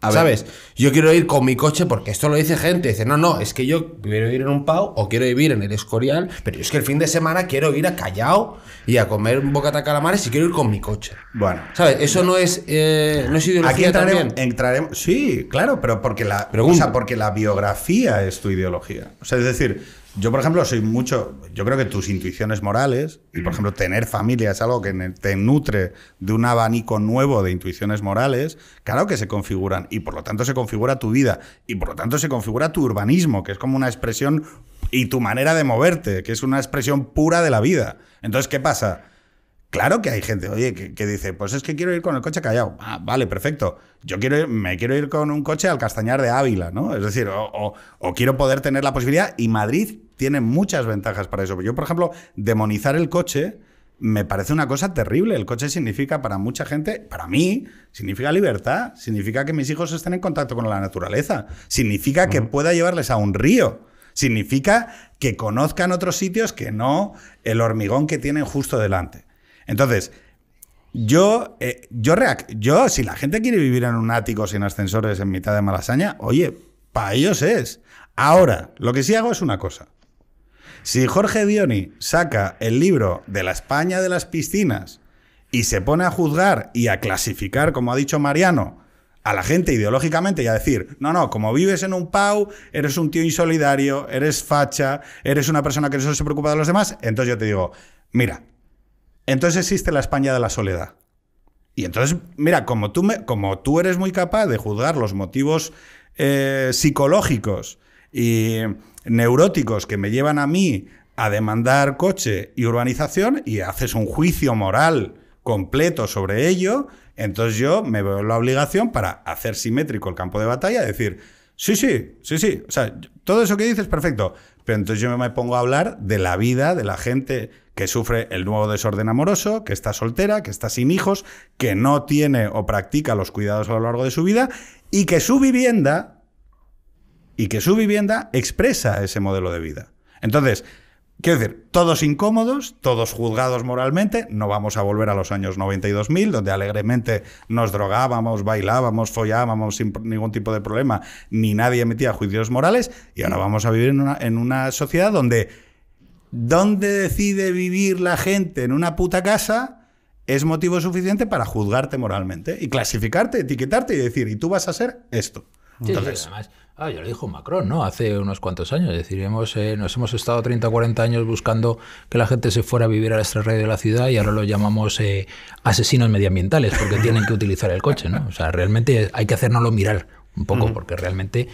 ¿Sabes? Yo quiero ir con mi coche porque esto lo dice gente. Dice, no, no, es que yo quiero ir en un Pau o quiero vivir en el Escorial, pero es que el fin de semana quiero ir a Callao y a comer un bocata calamares y quiero ir con mi coche. Bueno. ¿Sabes? Eso no es, eh, no ideología Aquí entraremos, Sí, claro, pero porque la, porque la biografía es tu ideología. O sea, es decir, yo, por ejemplo, soy mucho. Yo creo que tus intuiciones morales, y por mm. ejemplo, tener familia es algo que te nutre de un abanico nuevo de intuiciones morales, claro que se configuran, y por lo tanto se configura tu vida, y por lo tanto se configura tu urbanismo, que es como una expresión, y tu manera de moverte, que es una expresión pura de la vida. Entonces, ¿qué pasa? Claro que hay gente, oye, que, dice, pues es que quiero ir con el coche callado. Ah, vale, perfecto. Yo quiero me quiero ir con un coche al Castañar de Ávila, ¿no? Es decir, o, quiero poder tener la posibilidad. Y Madrid tiene muchas ventajas para eso. Yo, por ejemplo, demonizar el coche me parece una cosa terrible. El coche significa para mucha gente, para mí, significa libertad. Significa que mis hijos estén en contacto con la naturaleza. Significa que pueda llevarles a un río. Significa que conozcan otros sitios que no el hormigón que tienen justo delante. Entonces, yo, eh, yo, yo, si la gente quiere vivir en un ático sin ascensores en mitad de Malasaña, oye, para ellos es. Ahora, lo que sí hago es una cosa. Si Jorge Dioni saca el libro de la España de las piscinas y se pone a juzgar y a clasificar, como ha dicho Mariano, a la gente ideológicamente y a decir, no, no, como vives en un PAU, eres un tío insolidario, eres facha, eres una persona que no se preocupa de los demás, entonces yo te digo, mira, entonces existe la España de la soledad. Y entonces, mira, como tú, me, como tú eres muy capaz de juzgar los motivos eh, psicológicos y neuróticos que me llevan a mí a demandar coche y urbanización y haces un juicio moral completo sobre ello, entonces yo me veo la obligación para hacer simétrico el campo de batalla, decir, sí, sí, sí, sí, o sea, todo eso que dices, perfecto, pero entonces yo me pongo a hablar de la vida de la gente que sufre el nuevo desorden amoroso, que está soltera, que está sin hijos, que no tiene o practica los cuidados a lo largo de su vida y que su vivienda y que su vivienda expresa ese modelo de vida. Entonces, quiero decir, todos incómodos, todos juzgados moralmente, no vamos a volver a los años 92.000, donde alegremente nos drogábamos, bailábamos, follábamos sin ningún tipo de problema, ni nadie emitía juicios morales, y ahora vamos a vivir una, en una sociedad donde dónde decide vivir la gente en una puta casa es motivo suficiente para juzgarte moralmente y clasificarte, etiquetarte y decir, y tú vas a ser esto. Entonces, además, ah, ya lo dijo Macron, ¿no? Hace unos cuantos años. Eh, nos hemos estado 30 o 40 años buscando que la gente se fuera a vivir a al extrarradio de la ciudad y ahora lo llamamos eh, asesinos medioambientales porque tienen que utilizar el coche, ¿no? O sea, realmente hay que hacernoslo mirar un poco, porque realmente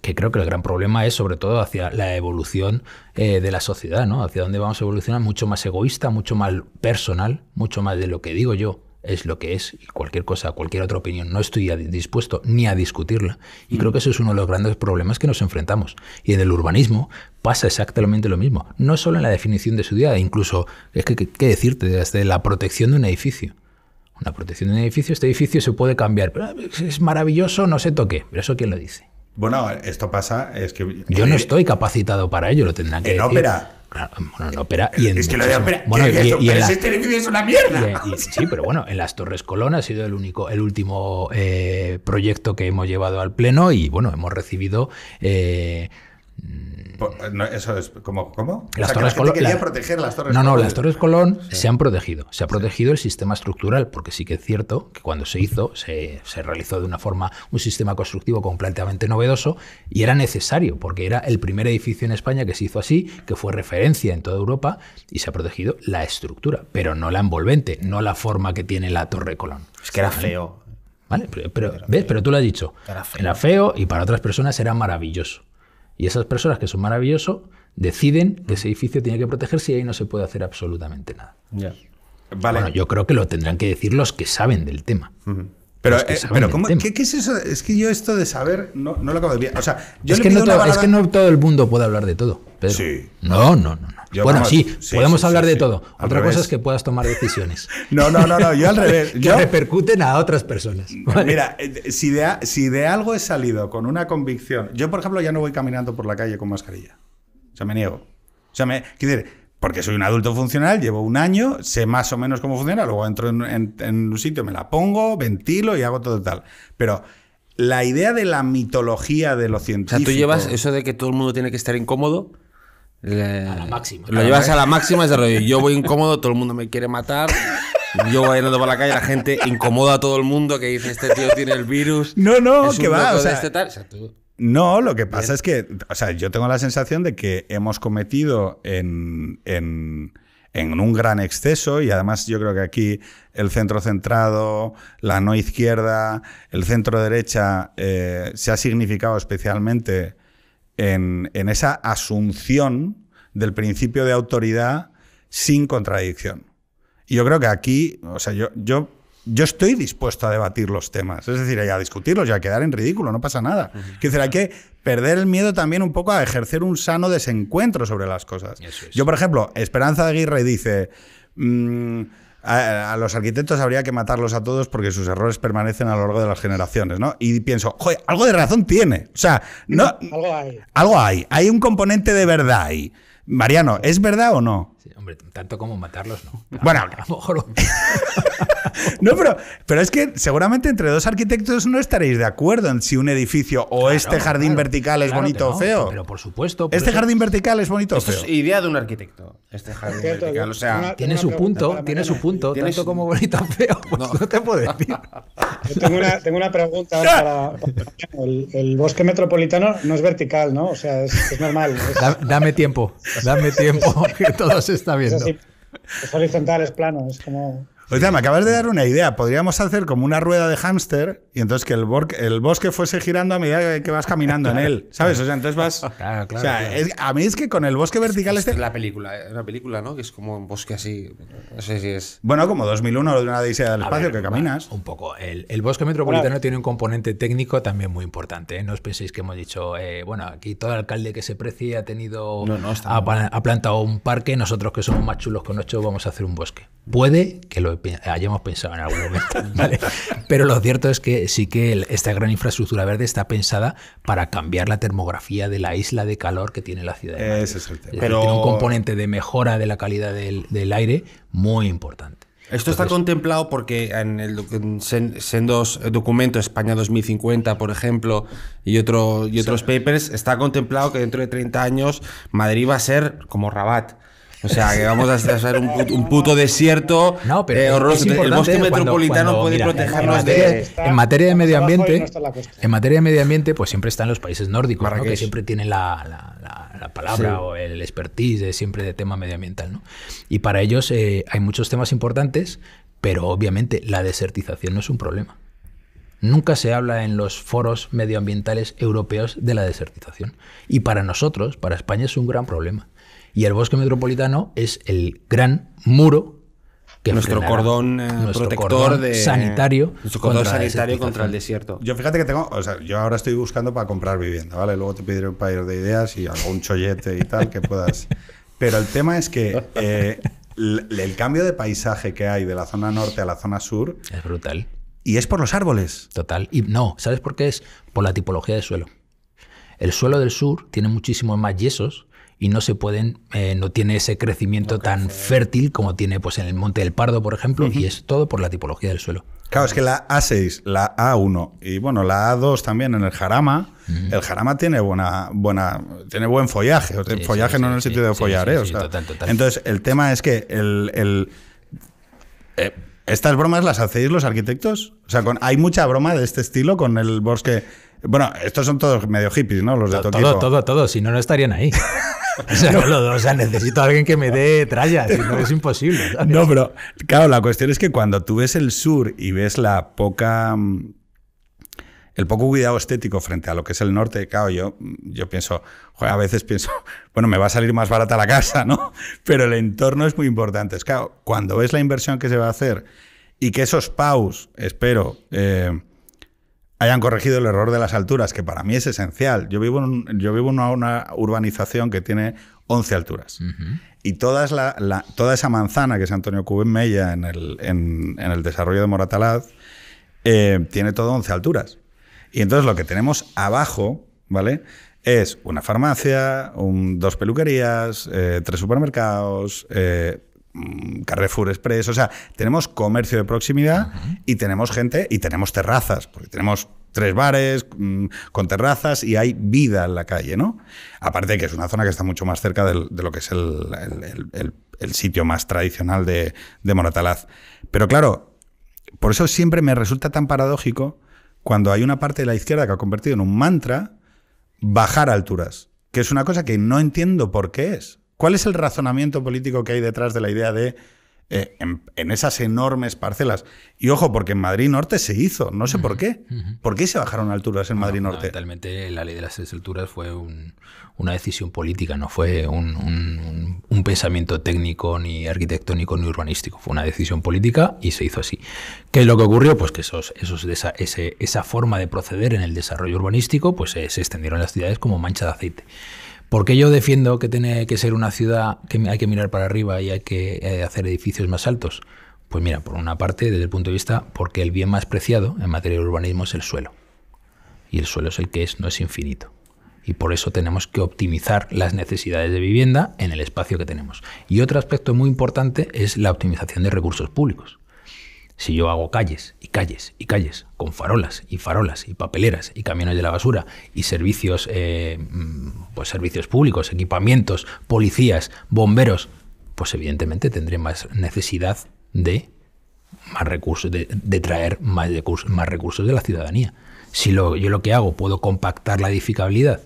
que creo que el gran problema es sobre todo hacia la evolución eh, de la sociedad, ¿no? Hacia dónde vamos a evolucionar, mucho más egoísta, mucho más personal, mucho más de lo que digo yo es lo que es y cualquier cosa, cualquier otra opinión, no estoy dispuesto ni a discutirla. Y mm. creo que eso es uno de los grandes problemas que nos enfrentamos. Y en el urbanismo pasa exactamente lo mismo, no solo en la definición de su e incluso, es que, ¿qué decirte? Desde la protección de un edificio una protección de un edificio, este edificio se puede cambiar. Pero es maravilloso, no se toque. Pero eso quién lo dice. Bueno, esto pasa, es que... Yo no estoy capacitado para ello, lo tendrán que eh, en ópera. bueno, en ópera y en Es que lo de ópera, bueno, y, eso, y, este es una mierda. sí, pero bueno, en las Torres Colón ha sido el único, el último eh, proyecto que hemos llevado al pleno y bueno, hemos recibido eh, pues, no, eso es como cómo? Las torres Colón, No, no, las torres Colón se han protegido. Se ha protegido el sistema estructural, porque sí que es cierto que cuando se hizo se, realizó de una forma un sistema constructivo completamente novedoso y era necesario, porque era el primer edificio en España que se hizo así, que fue referencia en toda Europa y se ha protegido la estructura, pero no la envolvente, no la forma que tiene la torre Colón. Es que era feo. Vale, pero, ¿ves? Pero tú lo has dicho. era feo y para otras personas era maravilloso. Y esas personas, que son maravillosos, deciden que ese edificio tiene que protegerse y ahí no se puede hacer absolutamente nada. Bueno, yo creo que lo tendrán que decir los que saben del tema. Pero, eh, pero, ¿qué, es eso? Es que yo esto de saber no, lo acabo de O sea, yo es, que no todo, es que no todo el mundo puede hablar de todo. Sí. No, no, no. bueno, sí, podemos hablar de todo. Otra cosa es que puedas tomar decisiones. no, no, no, no, yo al revés. que repercuten a otras personas. Mira, eh, si de, si de algo he salido con una convicción, yo por ejemplo ya no voy caminando por la calle con mascarilla. O sea, me niego. O sea, me, quiero decir, porque soy un adulto funcional, llevo un año, sé más o menos cómo funciona, luego entro en, un sitio, me la pongo, ventilo y hago todo tal. Pero la idea de la mitología de lo científico... O sea, tú llevas eso de que todo el mundo tiene que estar incómodo... a la máxima. Lo llevas a la máxima, es de rollo. Yo voy incómodo, todo el mundo me quiere matar. Yo voy andando por la calle, la gente incomoda a todo el mundo que dice: Este tío tiene el virus. No, no, que va. O sea, este tal. O sea, todo no, lo que pasa es que, o sea, yo tengo la sensación de que hemos cometido en, un gran exceso y además yo creo que aquí el centro centrado, la no izquierda, el centro derecha eh, se ha significado especialmente en, esa asunción del principio de autoridad sin contradicción. Y yo creo que aquí, o sea, yo yo estoy dispuesto a debatir los temas, es decir, a discutirlos y a quedar en ridículo, no pasa nada. hay que perder el miedo también un poco a ejercer un sano desencuentro sobre las cosas. Yo, por ejemplo, Esperanza de Aguirre dice... Mm, a, los arquitectos habría que matarlos a todos porque sus errores permanecen a lo largo de las generaciones, ¿no? Y pienso, joder, algo de razón tiene. O sea, algo hay. Algo hay. Hay un componente de verdad ahí. Mariano, ¿es verdad o no? tanto como matarlos, ¿no? bueno, a lo mejor. no, pero, pero es que seguramente entre dos arquitectos no estaréis de acuerdo en si un edificio o este jardín vertical es bonito o feo. Pero por supuesto. este jardín vertical es bonito o feo. Es idea de un arquitecto. Este jardín vertical. O sea, tiene, su punto, tiene su punto, tanto como bonito o feo. Pues no. te puedo decir. tengo una, pregunta el, bosque metropolitano no es vertical, ¿no? O sea, es, normal. Dame tiempo, dame tiempo que todos está viendo. es horizontal, es plano, es como sea, me acabas de dar una idea. Podríamos hacer como una rueda de hámster y entonces que el, el bosque fuese girando a medida que vas caminando en él. ¿Sabes? O sea, entonces vas. Claro, claro. O sea, a mí es que con el bosque vertical es, este. la película, una película, ¿no? Que es como un bosque así. No sé si es. Bueno, como 2001 o una odisea del espacio que caminas. Un poco. El, bosque metropolitano tiene un componente técnico también muy importante. ¿eh? No os penséis que hemos dicho, eh, bueno, aquí todo alcalde que se precie ha tenido. ha, plantado un parque. Nosotros que somos más chulos con ocho vamos a hacer un bosque. Puede que lo hayamos pensado en algún momento, pero lo cierto es que sí que esta gran infraestructura verde está pensada para cambiar la termografía de la isla de calor que tiene la ciudad. es el pero... tiene un componente de mejora de la calidad del, aire muy importante. Esto está contemplado porque en, el, en documentos, España 2050, por ejemplo, y, otro, y otros papers, está contemplado que dentro de 30 años Madrid va a ser como Rabat. O sea, que vamos a hacer un, puto, desierto pero eh, El bosque metropolitano puede protegernos en materia, de. en materia de medio ambiente, en materia de medio ambiente, pues siempre están los países nórdicos, que siempre tienen la, palabra o el expertise siempre de tema medioambiental. ¿no? Y para ellos eh, hay muchos temas importantes, pero obviamente la desertización no es un problema. Nunca se habla en los foros medioambientales europeos de la desertización. Y para nosotros, para España, es un gran problema. Y el bosque metropolitano es el gran muro que nuestro cordón eh, nuestro cordón de, sanitario, nuestro cordón contra sanitario contra el desierto. Yo fíjate que tengo, o sea, yo ahora estoy buscando para comprar vivienda, ¿vale? Luego te pediré un par de ideas y algún chollete y tal que puedas. Pero el tema es que eh, el, cambio de paisaje que hay de la zona norte a la zona sur es brutal. Y es por los árboles. Total. Y no, ¿sabes por qué es? Por la tipología de suelo. El suelo del sur tiene muchísimos más yesos y no se pueden, eh, no tiene ese crecimiento tan fértil como tiene pues, en el Monte del Pardo, por ejemplo, y es todo por la tipología del suelo. Claro, es que la A6, la A1 y bueno, la A2 también en el jarama, el jarama tiene buena, buena, tiene buen follaje, follaje no en el sitio de follar, ¿eh? O sea, Entonces, el tema es que el, el eh, ¿Estas bromas las hacéis los arquitectos? O sea, con, hay mucha broma de este estilo con el bosque. Bueno, estos son todos medio hippies, ¿no? Los de todo, todo, todo, todo. Si no, no estarían ahí. O sea, necesito a alguien que me dé trallas. si no es imposible. No, pero claro, la cuestión es que cuando tú ves el sur y ves la poca mm, el poco cuidado estético frente a lo que es el norte, claro, yo, yo pienso, a veces pienso, bueno, me va a salir más barata la casa, ¿no? Pero el entorno es muy importante. Es claro, cuando ves la inversión que se va a hacer y que esos paus, espero, eh, hayan corregido el error de las alturas, que para mí es esencial. Yo vivo en, yo vivo una, urbanización que tiene 11 alturas. Y la, toda esa manzana que es Antonio Cubén Mella en el, en, el desarrollo de Moratalaz, eh, tiene todo 11 alturas. Y entonces lo que tenemos abajo, ¿vale? Es una farmacia, dos peluquerías, eh, tres supermercados, eh, mm, Carrefour Express, o sea, tenemos comercio de proximidad y tenemos gente y tenemos terrazas, porque tenemos tres bares mm, con terrazas y hay vida en la calle, ¿no? Aparte de que es una zona que está mucho más cerca de lo que es el, sitio más tradicional de, de, Moratalaz. Pero claro, por eso siempre me resulta tan paradójico cuando hay una parte de la izquierda que ha convertido en un mantra bajar alturas, que es una cosa que no entiendo por qué es. ¿Cuál es el razonamiento político que hay detrás de la idea de eh, en, esas enormes parcelas? Y ojo, porque en Madrid Norte se hizo, no sé por qué. ¿Por qué se bajaron alturas en Madrid Norte? Totalmente la ley de las alturas fue un, una decisión política, no fue un, pensamiento técnico, ni arquitectónico, ni urbanístico. Fue una decisión política y se hizo así. ¿Qué es lo que ocurrió? Pues que esos, esa, esa forma de proceder en el desarrollo urbanístico pues, eh, se, extendieron las ciudades como mancha de aceite. Porque yo defiendo que tiene que ser una ciudad que hay que mirar para arriba y hay que eh, hacer edificios más altos. Pues mira, por una parte, desde el punto de vista, porque el bien más preciado en materia de urbanismo es el suelo. Y el suelo es el que es, no es infinito y por eso tenemos que optimizar las necesidades de vivienda en el espacio que tenemos. Y otro aspecto muy importante es la optimización de recursos públicos. Si yo hago calles y calles y calles con farolas y farolas y papeleras y camiones de la basura y servicios, eh, mm, pues servicios públicos, equipamientos, policías, bomberos, pues evidentemente tendré más necesidad de más recursos, de, traer más recursos, más recursos de la ciudadanía. Si yo lo que hago puedo compactar la edificabilidad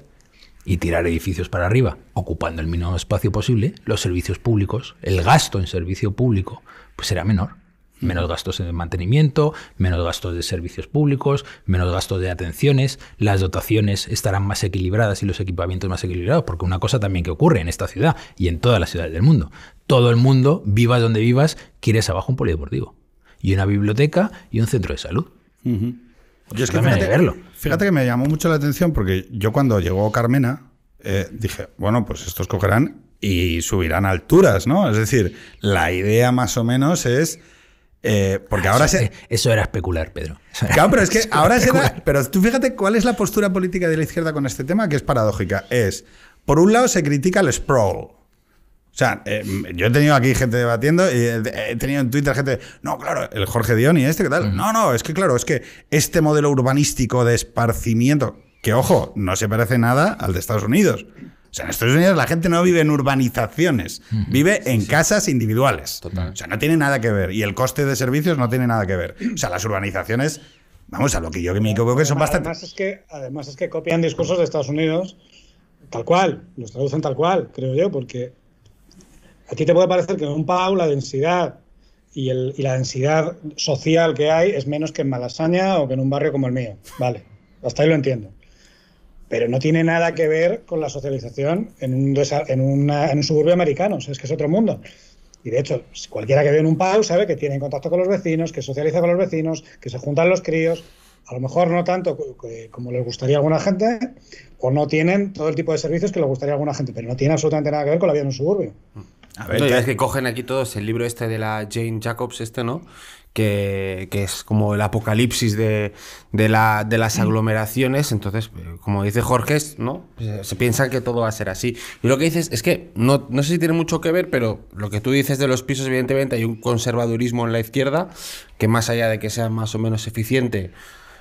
y tirar edificios para arriba, ocupando el mínimo espacio posible, los servicios públicos, el gasto en servicio público, pues será menor. Menos gastos en mantenimiento, menos gastos de servicios públicos, menos gastos de atenciones, las dotaciones estarán más equilibradas y los equipamientos más equilibrados, porque una cosa también que ocurre en esta ciudad y en todas las ciudades del mundo. Todo el mundo, vivas donde vivas, quieres abajo un polideportivo, y una biblioteca y un centro de salud. Pues fíjate, que me llamó mucho la atención porque yo cuando llegó Carmena eh, dije, bueno, pues estos cogerán y subirán alturas, ¿no? Es decir, la idea más o menos es... Eh, porque ahora e-, eso, era especular, Pedro. claro, pero es que ahora Pero tú fíjate cuál es la postura política de la izquierda con este tema, que es paradójica. Es, por un lado se critica el sprawl, o sea, eh, yo he tenido aquí gente debatiendo, y he tenido en Twitter gente, no, claro, el Jorge Dion y este, ¿qué tal? Mm. No, no, es que claro, es que este modelo urbanístico de esparcimiento, que ojo, no se parece nada al de Estados Unidos. O sea, en Estados Unidos la gente no vive en urbanizaciones, vive en casas individuales. Total. O sea, no tiene nada que ver. Y el coste de servicios no tiene nada que ver. O sea, las urbanizaciones, vamos, a lo que yo que me que son bastante... es que, además es que copian discursos de Estados Unidos tal cual, los traducen tal cual, creo yo, porque a ti te puede parecer que en un PAU la densidad y, la densidad social que hay es menos que en Malasaña o que en un barrio como el mío. Vale, hasta ahí lo entiendo pero no tiene nada que ver con la socialización en un, suburbio americano, es que es otro mundo. Y de hecho, cualquiera que vive en un PAU sabe que tiene contacto con los vecinos, que socializa con los vecinos, que se juntan los críos, a lo mejor no tanto como les gustaría a alguna gente, o no tienen todo el tipo de servicios que les gustaría a alguna gente, pero no tiene absolutamente nada que ver con la vida en un suburbio. A Entonces, que cogen aquí todos el libro este de la Jane Jacobs, este, ¿no? Que, es como el apocalipsis de, la, de, las mm. aglomeraciones. Entonces, eh, como dice Jorge, ¿no? Pues, eh, se piensa que todo va a ser así. Y lo que dices es que no, no sé si tiene mucho que ver, pero lo que tú dices de los pisos, evidentemente, hay un conservadurismo en la izquierda, que más allá de que sea más o menos eficiente,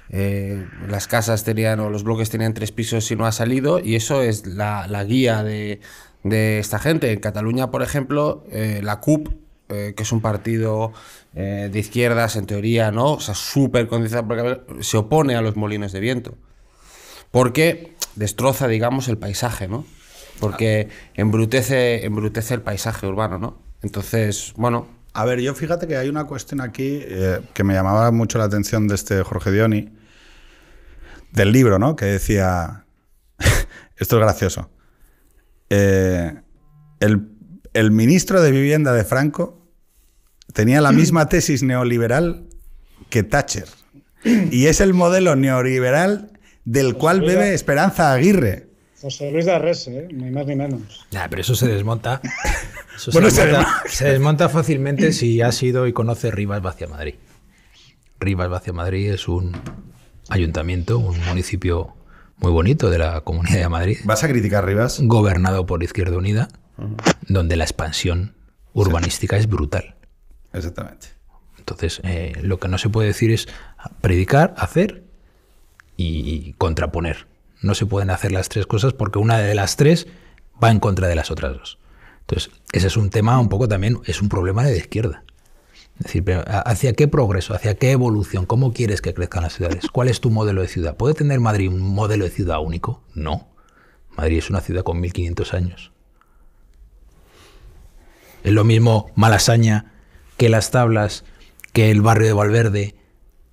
eh, las casas tenían o los bloques tenían tres pisos y no ha salido, y eso es la guía de, de esta gente. En Cataluña, por ejemplo, eh, la CUP, eh, que es un partido eh, de izquierdas en teoría, ¿no? O sea, súper porque se opone a los molines de viento. Porque destroza, digamos, el paisaje, ¿no? Porque embrutece, embrutece el paisaje urbano, ¿no? Entonces, bueno. A ver, yo fíjate que hay una cuestión aquí que me llamaba mucho la atención de este Jorge Dioni, del libro, ¿no? Que decía, esto es gracioso, eh, el, ministro de Vivienda de Franco tenía la misma tesis neoliberal que Thatcher. Y es el modelo neoliberal del cual bebe Esperanza Aguirre. José Luis de Arrese, ¿eh? ni más ni menos. pero eso se desmonta. se, desmonta fácilmente si ha sido y conoce Rivas Vacia Madrid. Rivas Vacia Madrid es un ayuntamiento, un municipio muy bonito de la Comunidad de Madrid. ¿Vas a criticar Rivas? Gobernado por Izquierda Unida, donde la expansión urbanística es brutal. Exactamente. Entonces, eh, lo que no se puede decir es predicar, hacer y contraponer. No se pueden hacer las tres cosas porque una de las tres va en contra de las otras dos. Entonces, ese es un tema un poco también, es un problema de izquierda. Es decir, ¿hacia qué progreso, hacia qué evolución, cómo quieres que crezcan las ciudades? ¿Cuál es tu modelo de ciudad? ¿Puede tener Madrid un modelo de ciudad único? No. Madrid es una ciudad con 1500 años. Es lo mismo Malasaña que las tablas, que el barrio de Valverde,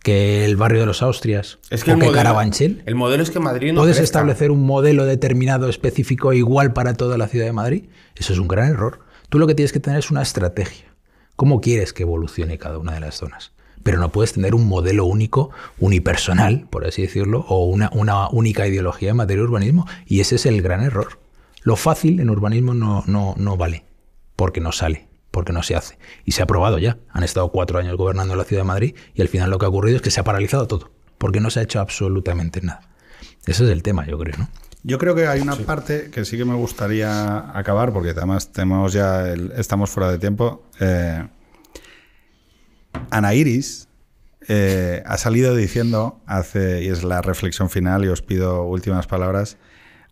que el barrio de los Austrias, es que o que Carabanchel. El modelo es que Madrid no ¿Puedes establecer un modelo determinado, específico, igual para toda la ciudad de Madrid? Eso es un gran error. Tú lo que tienes que tener es una estrategia cómo quieres que evolucione cada una de las zonas. Pero no puedes tener un modelo único, unipersonal, por así decirlo, o una, única ideología en materia de urbanismo. Y ese es el gran error. Lo fácil en urbanismo no, no, no vale, porque no sale porque no se hace. Y se ha probado ya. Han estado cuatro años gobernando la Ciudad de Madrid y al final lo que ha ocurrido es que se ha paralizado todo, porque no se ha hecho absolutamente nada. Ese es el tema, yo creo, ¿no? Yo creo que hay una parte que sí que me gustaría acabar, porque además tenemos ya estamos fuera de tiempo. Eh, Ana Iris eh, ha salido diciendo, hace, y es la reflexión final, y os pido últimas palabras,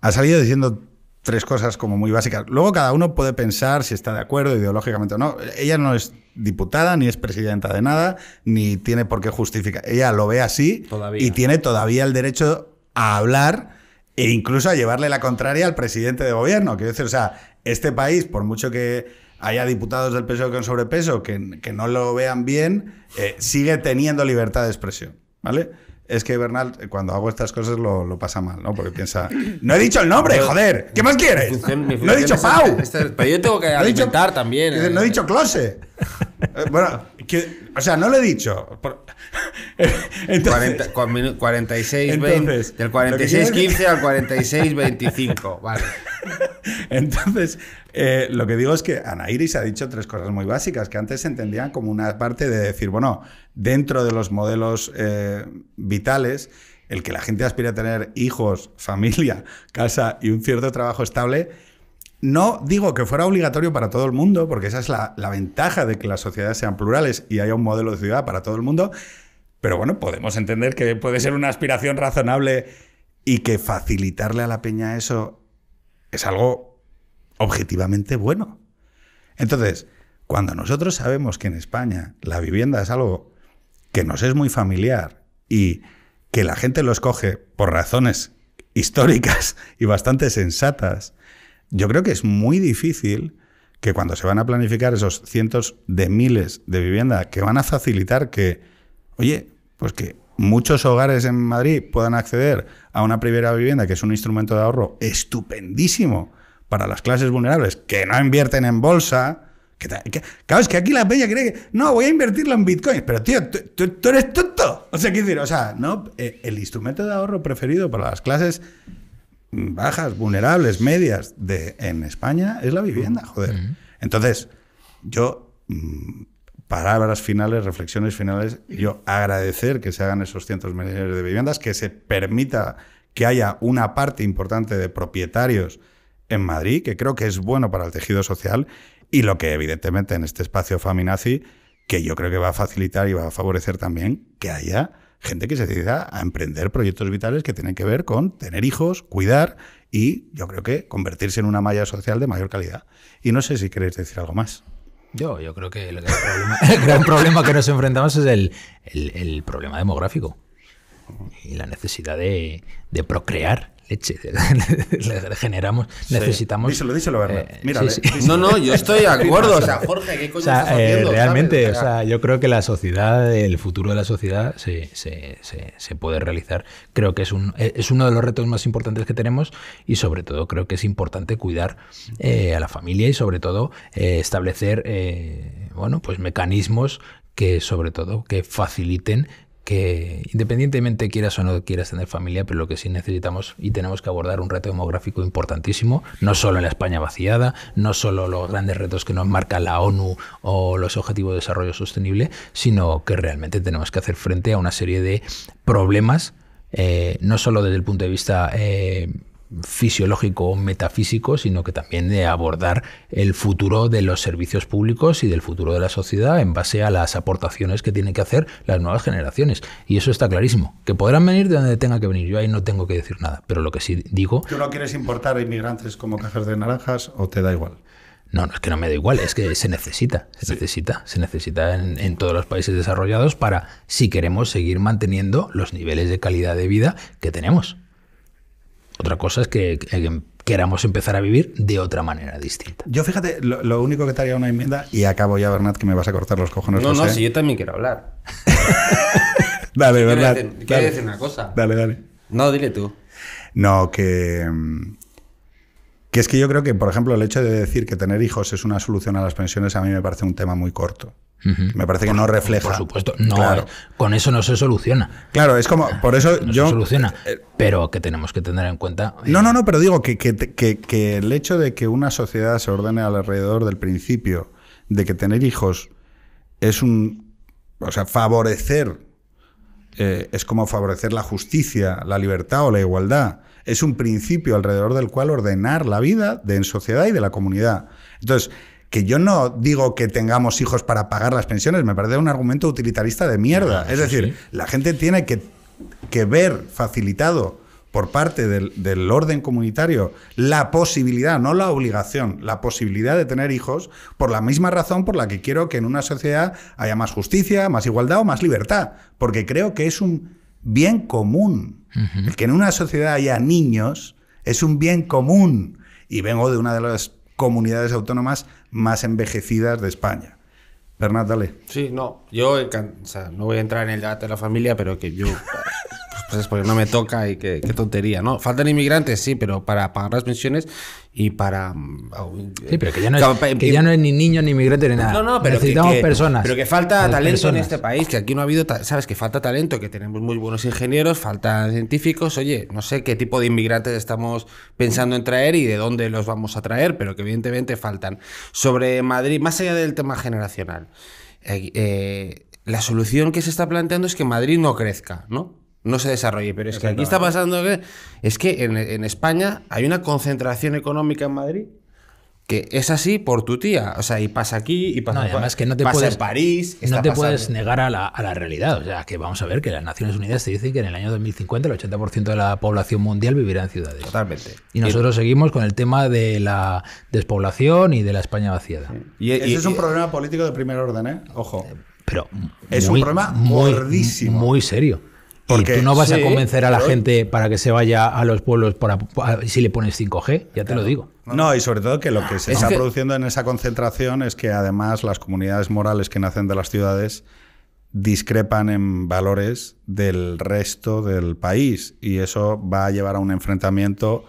ha salido diciendo tres cosas como muy básicas. Luego cada uno puede pensar si está de acuerdo ideológicamente o no. Ella no es diputada, ni es presidenta de nada, ni tiene por qué justificar. Ella lo ve así y tiene todavía el derecho a hablar e incluso a llevarle la contraria al presidente de gobierno. Quiero decir, o sea, este país, por mucho que haya diputados del PSOE con sobrepeso que, que no lo vean bien, eh, sigue teniendo libertad de expresión, ¿vale? Es que Bernal, cuando hago estas cosas, lo, lo, pasa mal, ¿no? Porque piensa, no he dicho el nombre, joder, ¿qué más quieres? no he dicho Pau. pero yo tengo que no alimentar también. no he dicho eh". Close. Eh, bueno, o sea, no lo he dicho. Entonces, 46, del 46, 15 al 46, 25. Vale. Entonces, eh, lo que digo es que Ana Iris ha dicho tres cosas muy básicas que antes se entendían como una parte de decir, bueno, dentro de los modelos eh, vitales, el que la gente aspire a tener hijos, familia, casa y un cierto trabajo estable no digo que fuera obligatorio para todo el mundo, porque esa es la, ventaja de que las sociedades sean plurales y haya un modelo de ciudad para todo el mundo, pero bueno, podemos entender que puede ser una aspiración razonable y que facilitarle a la peña eso es algo objetivamente bueno. Entonces, cuando nosotros sabemos que en España la vivienda es algo que nos es muy familiar y que la gente lo escoge por razones históricas y bastante sensatas, yo creo que es muy difícil que cuando se van a planificar esos cientos de miles de viviendas que van a facilitar que, oye, pues que muchos hogares en Madrid puedan acceder a una primera vivienda, que es un instrumento de ahorro estupendísimo para las clases vulnerables, que no invierten en bolsa. Que, que, claro, es que aquí la peña cree que, no, voy a invertirlo en bitcoins, pero tío, tú, eres tonto. O sea, ¿qué decir? O sea, no, eh, el instrumento de ahorro preferido para las clases bajas, vulnerables, medias de, en España es la vivienda, joder. Entonces, yo, mm, palabras finales, reflexiones finales, yo agradecer que se hagan esos cientos millones de viviendas, que se permita que haya una parte importante de propietarios en Madrid, que creo que es bueno para el tejido social, y lo que evidentemente en este espacio Faminazi, que yo creo que va a facilitar y va a favorecer también que haya gente que se dedica a emprender proyectos vitales que tienen que ver con tener hijos, cuidar y yo creo que convertirse en una malla social de mayor calidad. Y no sé si queréis decir algo más. Yo, yo creo que el gran problema, que nos enfrentamos es el, problema demográfico y la necesidad de procrear leche generamos, necesitamos. Díselo, díselo, eh, lo No, no, yo estoy de acuerdo. Jorge, ¿qué coño eh, Realmente, o sea, yo creo que la sociedad, el futuro de la sociedad se, puede realizar. Creo que es, un, eh, es uno de los retos más importantes que tenemos y, sobre todo, creo que es importante cuidar a la familia y, sobre todo, establecer bueno, pues mecanismos que sobre todo que faciliten que independientemente quieras o no quieras tener familia, pero lo que sí necesitamos y tenemos que abordar un reto demográfico importantísimo, no solo en la España vaciada, no solo los grandes retos que nos marca la ONU o los Objetivos de Desarrollo Sostenible, sino que realmente tenemos que hacer frente a una serie de problemas, eh, no solo desde el punto de vista eh, fisiológico o metafísico, sino que también de abordar el futuro de los servicios públicos y del futuro de la sociedad en base a las aportaciones que tienen que hacer las nuevas generaciones. Y eso está clarísimo, que podrán venir de donde tenga que venir. Yo ahí no tengo que decir nada, pero lo que sí digo... ¿Tú no quieres importar a inmigrantes como cajas de naranjas o te da igual? No, no es que no me da igual, es que se necesita, se necesita, se necesita en, todos los países desarrollados para si queremos seguir manteniendo los niveles de calidad de vida que tenemos. Otra cosa es que, queramos empezar a vivir de otra manera distinta. Yo fíjate, lo, único que te haría una enmienda, y acabo ya, Bernat, que me vas a cortar los cojones. No, no, si yo también quiero hablar. dale, Bernat. Quiero decir una cosa. Dale, dale. No, dile tú. No, que mm, y es que yo creo que, por ejemplo, el hecho de decir que tener hijos es una solución a las pensiones a mí me parece un tema muy corto. Me parece que no refleja. Por supuesto, no, eh, con eso no se soluciona. Claro, es como, por eso no yo. soluciona, eh, eh, pero que tenemos que tener en cuenta. No, no, no, pero digo que, el hecho de que una sociedad se ordene alrededor del principio de que tener hijos es un. O sea, favorecer es como favorecer la justicia, la libertad o la igualdad es un principio alrededor del cual ordenar la vida de en sociedad y de la comunidad. Entonces, que yo no digo que tengamos hijos para pagar las pensiones, me parece un argumento utilitarista de mierda. es decir, la gente tiene que, ver facilitado por parte del, orden comunitario la posibilidad, no la obligación, la posibilidad de tener hijos por la misma razón por la que quiero que en una sociedad haya más justicia, más igualdad o más libertad. Porque creo que es un bien común. El que en una sociedad haya niños es un bien común. Y vengo de una de las comunidades autónomas más envejecidas de España. Bernat, dale. Sí, no, yo no voy a entrar en el dato de la familia, pero que yo pues es porque no me toca y qué, tontería, ¿no? Faltan inmigrantes, sí, pero para pagar las pensiones y para... Mm, sí, pero que ya no, es, ni niño, ni inmigrante, ni nada. No, no, pero Necesitamos que, personas. Pero que falta talento en este país, que aquí no ha habido, sabes, que falta talento, que tenemos muy buenos ingenieros, faltan científicos, oye, no sé qué tipo de inmigrantes estamos pensando en traer y de dónde los vamos a traer, pero que evidentemente faltan. Sobre Madrid, más allá del tema generacional, eh, eh, la solución que se está planteando es que Madrid no crezca, ¿no? no se desarrolle. Pero es que aquí está pasando que, es que en, España hay una concentración económica en Madrid que es así por tu tía. O sea, y pasa aquí y pasa, no, que no te puedes, en París. No te puedes negar a la, realidad. O sea, que vamos a ver que las Naciones Unidas te dicen que en el año 2050 el 80% de la población mundial vivirá en ciudades. Totalmente. Y nosotros seguimos con el tema de la despoblación y de la España vaciada. Y, Eso es un problema político de primer orden, ¿eh? Ojo. Pero es un problema Muy serio. Porque, tú no vas a convencer a la gente para que se vaya a los pueblos si le pones 5G, ya te lo digo. No, y sobre todo que lo que se está produciendo en esa concentración es que además las comunidades morales que nacen de las ciudades discrepan en valores del resto del país y eso va a llevar a un enfrentamiento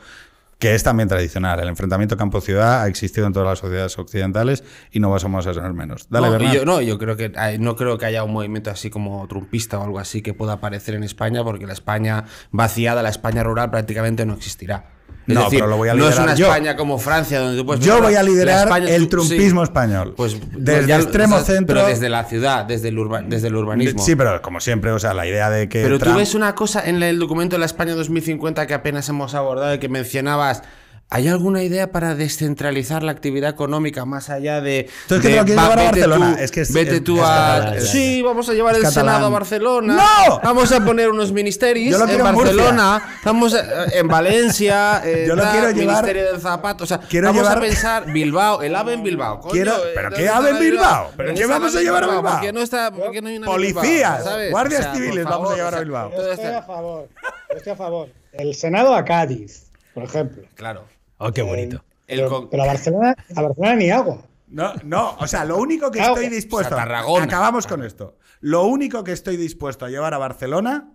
que es también tradicional. El enfrentamiento campo-ciudad ha existido en todas las sociedades occidentales y no vamos a ser menos. Dale, no, yo, no, yo creo que no creo que haya un movimiento así como trumpista o algo así que pueda aparecer en España, porque la España vaciada, la España rural prácticamente no existirá no, pero lo voy a liderar. No es una España como Francia donde tú puedes. Yo voy a liderar el trumpismo español. Pues desde pues el extremo centro. Pero desde la ciudad, desde el, desde el urbanismo. Sí, pero como siempre, o sea, la idea de que. Pero tú ves una cosa en el documento de la España 2050 que apenas hemos abordado y que mencionabas ¿Hay alguna idea para descentralizar la actividad económica más allá de. Entonces, que llevar a Barcelona. vete tú a. sí, vamos a llevar el Senado a Barcelona. ¡No! Vamos a poner unos ministerios en Barcelona. Eh, en vamos a, en Valencia. Yo lo quiero llevar. Ministerio del Zapato. O sea, vamos a pensar Bilbao, el AVE en Bilbao. quiero... Eh, ¿Pero qué AVE en Bilbao? ¿Pero qué vamos a llevar a Bilbao? ¿Por qué no, está, por qué no hay una Policías, guardias civiles vamos a llevar a Bilbao. estoy a favor. estoy a favor. El Senado a Cádiz, por ejemplo. Claro. Oh, qué eh, bonito. pero, a, Barcelona, Barcelona ni agua. No, no, o sea, lo único que estoy dispuesto. acabamos con esto. Lo único que estoy dispuesto a llevar a Barcelona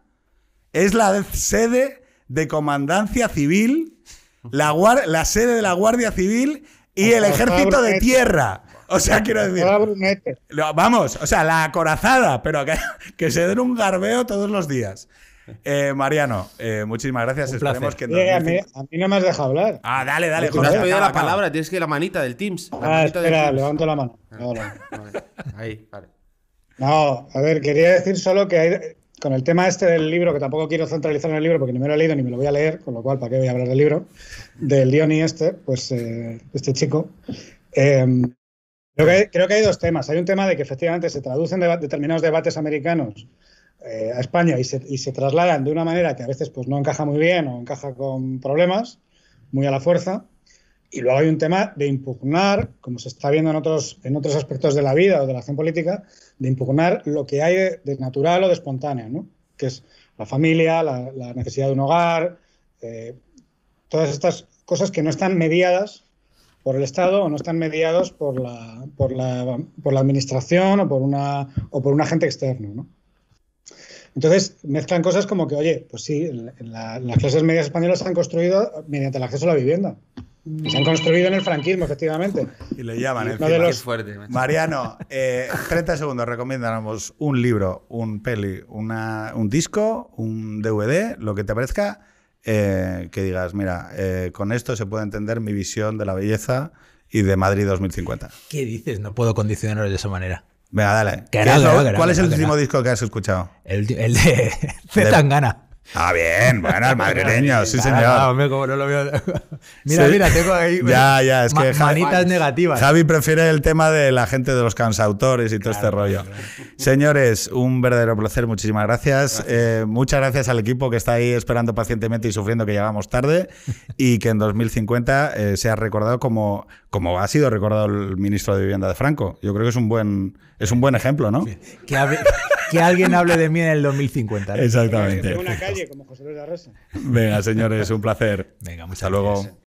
es la sede de comandancia civil, la, sede de la Guardia Civil y el ejército de tierra. O sea, quiero decir. Vamos, o sea, la acorazada, pero que se den un garbeo todos los días. Eh, Mariano, eh, muchísimas gracias. Eh, a, mí, no me has dejado hablar. Ah, dale, dale. No has pedido la palabra, tienes que ir la manita del Teams. ah, espera, levanto la mano. Ah, Ahí, vale. No, a ver, quería decir solo que hay, con el tema este del libro, que tampoco quiero centralizar en el libro porque no me lo he leído ni me lo voy a leer, con lo cual, ¿para qué voy a hablar del libro? Del y este, pues este chico. Em, creo que, hay, dos temas. Hay un tema de que efectivamente se traducen determinados debates americanos eh, a España y se, trasladan de una manera que a veces pues, no encaja muy bien o encaja con problemas, muy a la fuerza. Y luego hay un tema de impugnar, como se está viendo en otros, en otros aspectos de la vida o de la acción política, de impugnar lo que hay de, natural o de espontáneo, ¿no? que es la familia, la, necesidad de un hogar, eh, todas estas cosas que no están mediadas por el Estado o no están mediados por la, por la, por la administración o por, una, o por un agente externo. ¿no? Entonces, mezclan cosas como que, oye, pues sí, las clases medias españolas se han construido mediante el acceso a la vivienda. Se han construido en el franquismo, efectivamente. Y le llaman, el fuerte, Mariano, 30 eh, segundos, Recomendáramos un libro, un peli, una, un disco, un DVD, lo que te parezca, eh, que digas, mira, eh, con esto se puede entender mi visión de la belleza y de Madrid 2050. ¿Qué dices? No puedo condicionarlo de esa manera. Venga, dale. ¿Cuál es el último disco que has escuchado? El, el de Zetangana. Ah, bien, bueno, el madrileño, sí, señor. Mira, mira, tengo ahí. ya, ya, es que. manitas negativas. Javi prefiere el tema de la gente de los cansautores y todo este rollo. Señores, un verdadero placer, muchísimas gracias. Eh, muchas gracias al equipo que está ahí esperando pacientemente y sufriendo que llegamos tarde y que en 2050 se eh, sea recordado como, como ha sido recordado el ministro de Vivienda de Franco. Yo creo que es un buen es un buen ejemplo, ¿no? Que, alguien hable de mí en el 2050. Exactamente. En una calle como José Luis Arrosa. Venga, señores, un placer. Venga, muchas Hasta luego.